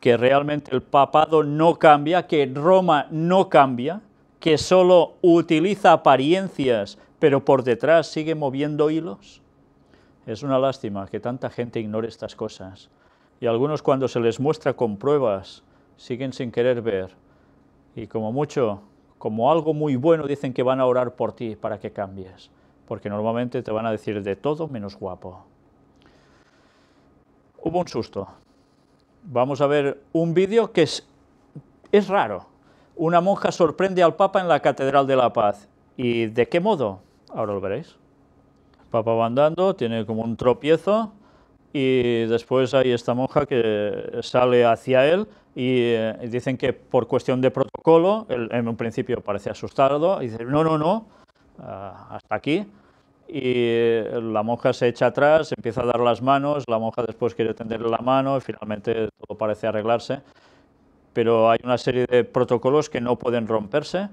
que realmente el papado no cambia, que Roma no cambia, que solo utiliza apariencias, pero por detrás sigue moviendo hilos. Es una lástima que tanta gente ignore estas cosas y algunos cuando se les muestra con pruebas siguen sin querer ver y como mucho, como algo muy bueno dicen que van a orar por ti para que cambies, porque normalmente te van a decir de todo menos guapo. Hubo un susto. Vamos a ver un vídeo que es, raro. Una monja sorprende al Papa en la Catedral de la Paz. ¿Y de qué modo? Ahora lo veréis. El Papa va andando, tiene como un tropiezo y después hay esta monja que sale hacia él eh, y dicen que por cuestión de protocolo, él en un principio parece asustado, y dice, no, no, no, ah, hasta aquí. Y la monja se echa atrás, empieza a dar las manos, la monja después quiere tenderle la mano, y finalmente todo parece arreglarse, pero hay una serie de protocolos que no pueden romperse.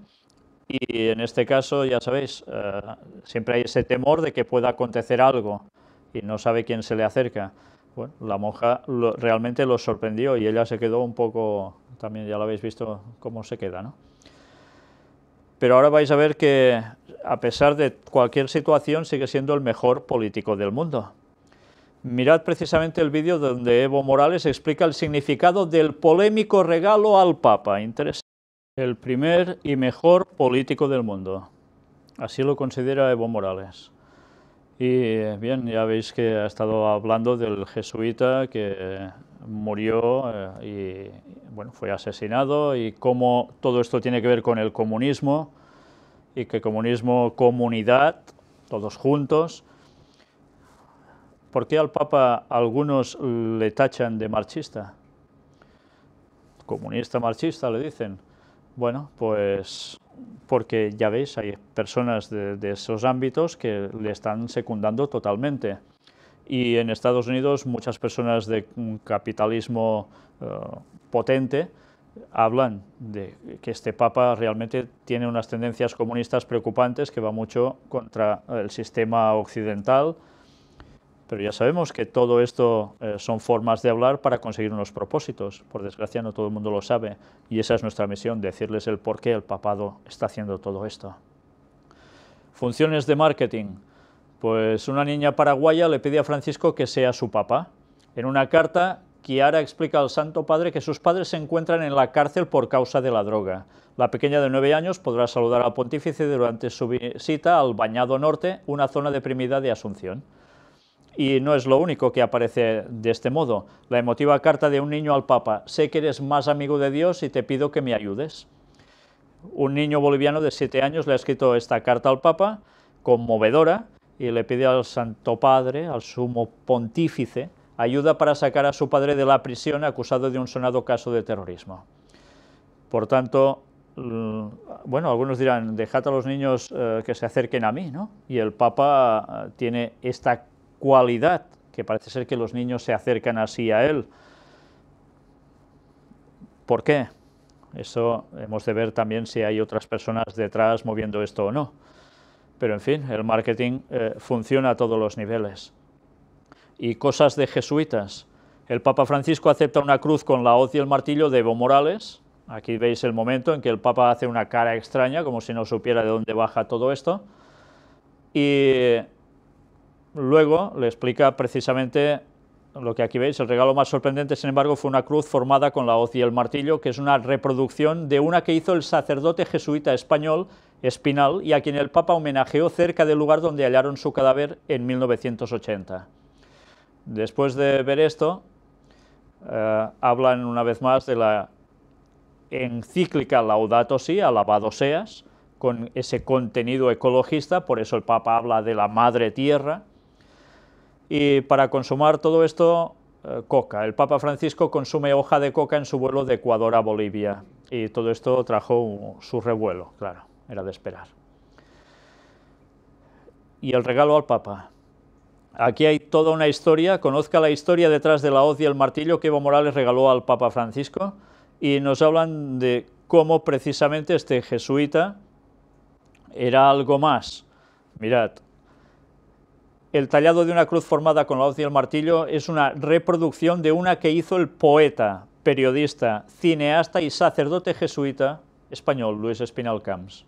Y en este caso, ya sabéis, eh, siempre hay ese temor de que pueda acontecer algo y no sabe quién se le acerca. Bueno, la monja realmente lo sorprendió y ella se quedó un poco, también ya lo habéis visto cómo se queda, ¿no? Pero ahora vais a ver que a pesar de cualquier situación sigue siendo el mejor político del mundo. Mirad precisamente el vídeo donde Evo Morales explica el significado del polémico regalo al Papa. Interesante. El primer y mejor político del mundo. Así lo considera Evo Morales. Y eh, bien, ya veis que ha estado hablando del jesuita que murió eh, y bueno, fue asesinado y cómo todo esto tiene que ver con el comunismo y que comunismo, comunidad, todos juntos. ¿Por qué al Papa algunos le tachan de marxista? Comunista marxista le dicen. Bueno, pues porque ya veis, hay personas de, esos ámbitos que le están secundando totalmente. Y en Estados Unidos muchas personas de un capitalismo eh, potente hablan de que este Papa realmente tiene unas tendencias comunistas preocupantes que va mucho contra el sistema occidental, pero ya sabemos que todo esto eh, son formas de hablar para conseguir unos propósitos. Por desgracia no todo el mundo lo sabe y esa es nuestra misión, decirles el por qué el papado está haciendo todo esto. Funciones de marketing. Pues una niña paraguaya le pide a Francisco que sea su papá. En una carta, Kiara explica al Santo Padre que sus padres se encuentran en la cárcel por causa de la droga. La pequeña de nueve años podrá saludar al pontífice durante su visita al Bañado Norte, una zona deprimida de Asunción. Y no es lo único que aparece de este modo. La emotiva carta de un niño al Papa. Sé que eres más amigo de Dios y te pido que me ayudes. Un niño boliviano de siete años le ha escrito esta carta al Papa, conmovedora, y le pide al Santo Padre, al sumo pontífice, ayuda para sacar a su padre de la prisión acusado de un sonado caso de terrorismo. Por tanto, bueno, algunos dirán, dejad a los niños eh, que se acerquen a mí, ¿no? Y el Papa eh, tiene esta cualidad, que parece ser que los niños se acercan así a él. ¿Por qué? Eso hemos de ver también si hay otras personas detrás moviendo esto o no. Pero en fin, el marketing eh, funciona a todos los niveles. Y cosas de jesuitas. El Papa Francisco acepta una cruz con la hoz y el martillo de Evo Morales. Aquí veis el momento en que el Papa hace una cara extraña, como si no supiera de dónde baja todo esto. Y Luego le explica precisamente lo que aquí veis, el regalo más sorprendente, sin embargo, fue una cruz formada con la hoz y el martillo, que es una reproducción de una que hizo el sacerdote jesuita español Espinal y a quien el Papa homenajeó cerca del lugar donde hallaron su cadáver en 1980. Después de ver esto, eh, hablan una vez más de la encíclica Laudato Si, alabado seas, con ese contenido ecologista, por eso el Papa habla de la madre tierra, y para consumar todo esto, eh, coca. El Papa Francisco consume hoja de coca en su vuelo de Ecuador a Bolivia. Y todo esto trajo su revuelo, claro, era de esperar. Y el regalo al Papa. Aquí hay toda una historia, conozca la historia detrás de la hoz y el martillo que Evo Morales regaló al Papa Francisco y nos hablan de cómo precisamente este jesuita era algo más. Mirad, el tallado de una cruz formada con la hoz y el martillo es una reproducción de una que hizo el poeta, periodista, cineasta y sacerdote jesuita español, Luis Espinal Camps.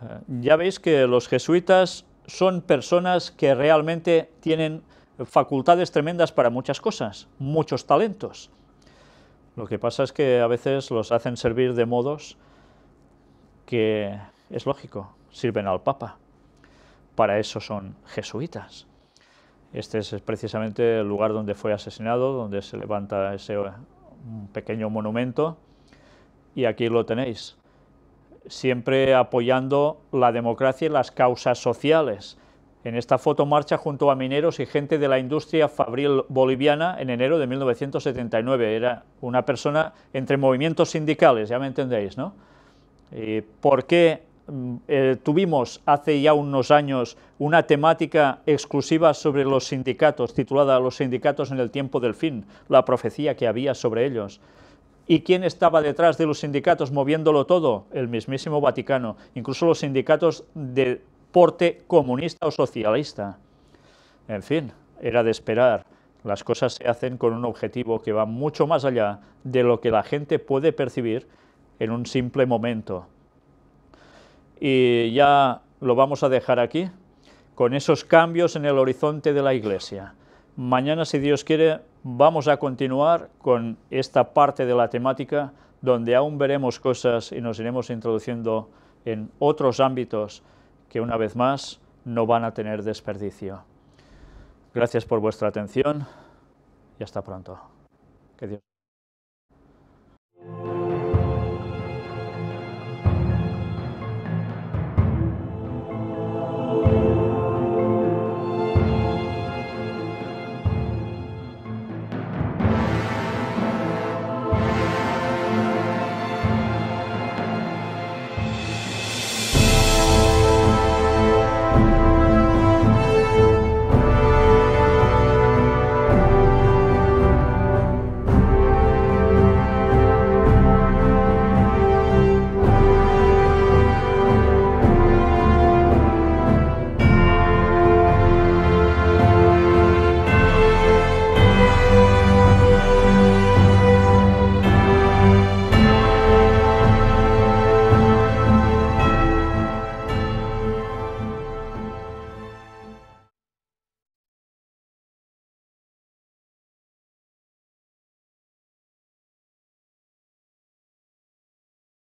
Eh, ya veis que los jesuitas son personas que realmente tienen facultades tremendas para muchas cosas, muchos talentos. Lo que pasa es que a veces los hacen servir de modos que, es lógico, sirven al Papa para eso son jesuitas. Este es precisamente el lugar donde fue asesinado, donde se levanta ese eh, pequeño monumento y aquí lo tenéis. Siempre apoyando la democracia y las causas sociales. En esta foto marcha junto a mineros y gente de la industria fabril boliviana en enero de 1979. Era una persona entre movimientos sindicales, ya me entendéis, ¿no? Eh, ¿Por qué Mm, eh, tuvimos hace ya unos años una temática exclusiva sobre los sindicatos, titulada Los sindicatos en el tiempo del fin, la profecía que había sobre ellos. ¿Y quién estaba detrás de los sindicatos moviéndolo todo? El mismísimo Vaticano, incluso los sindicatos de porte comunista o socialista. En fin, era de esperar. Las cosas se hacen con un objetivo que va mucho más allá de lo que la gente puede percibir en un simple momento y ya lo vamos a dejar aquí, con esos cambios en el horizonte de la Iglesia. Mañana, si Dios quiere, vamos a continuar con esta parte de la temática donde aún veremos cosas y nos iremos introduciendo en otros ámbitos que una vez más no van a tener desperdicio. Gracias por vuestra atención y hasta pronto. Que Dios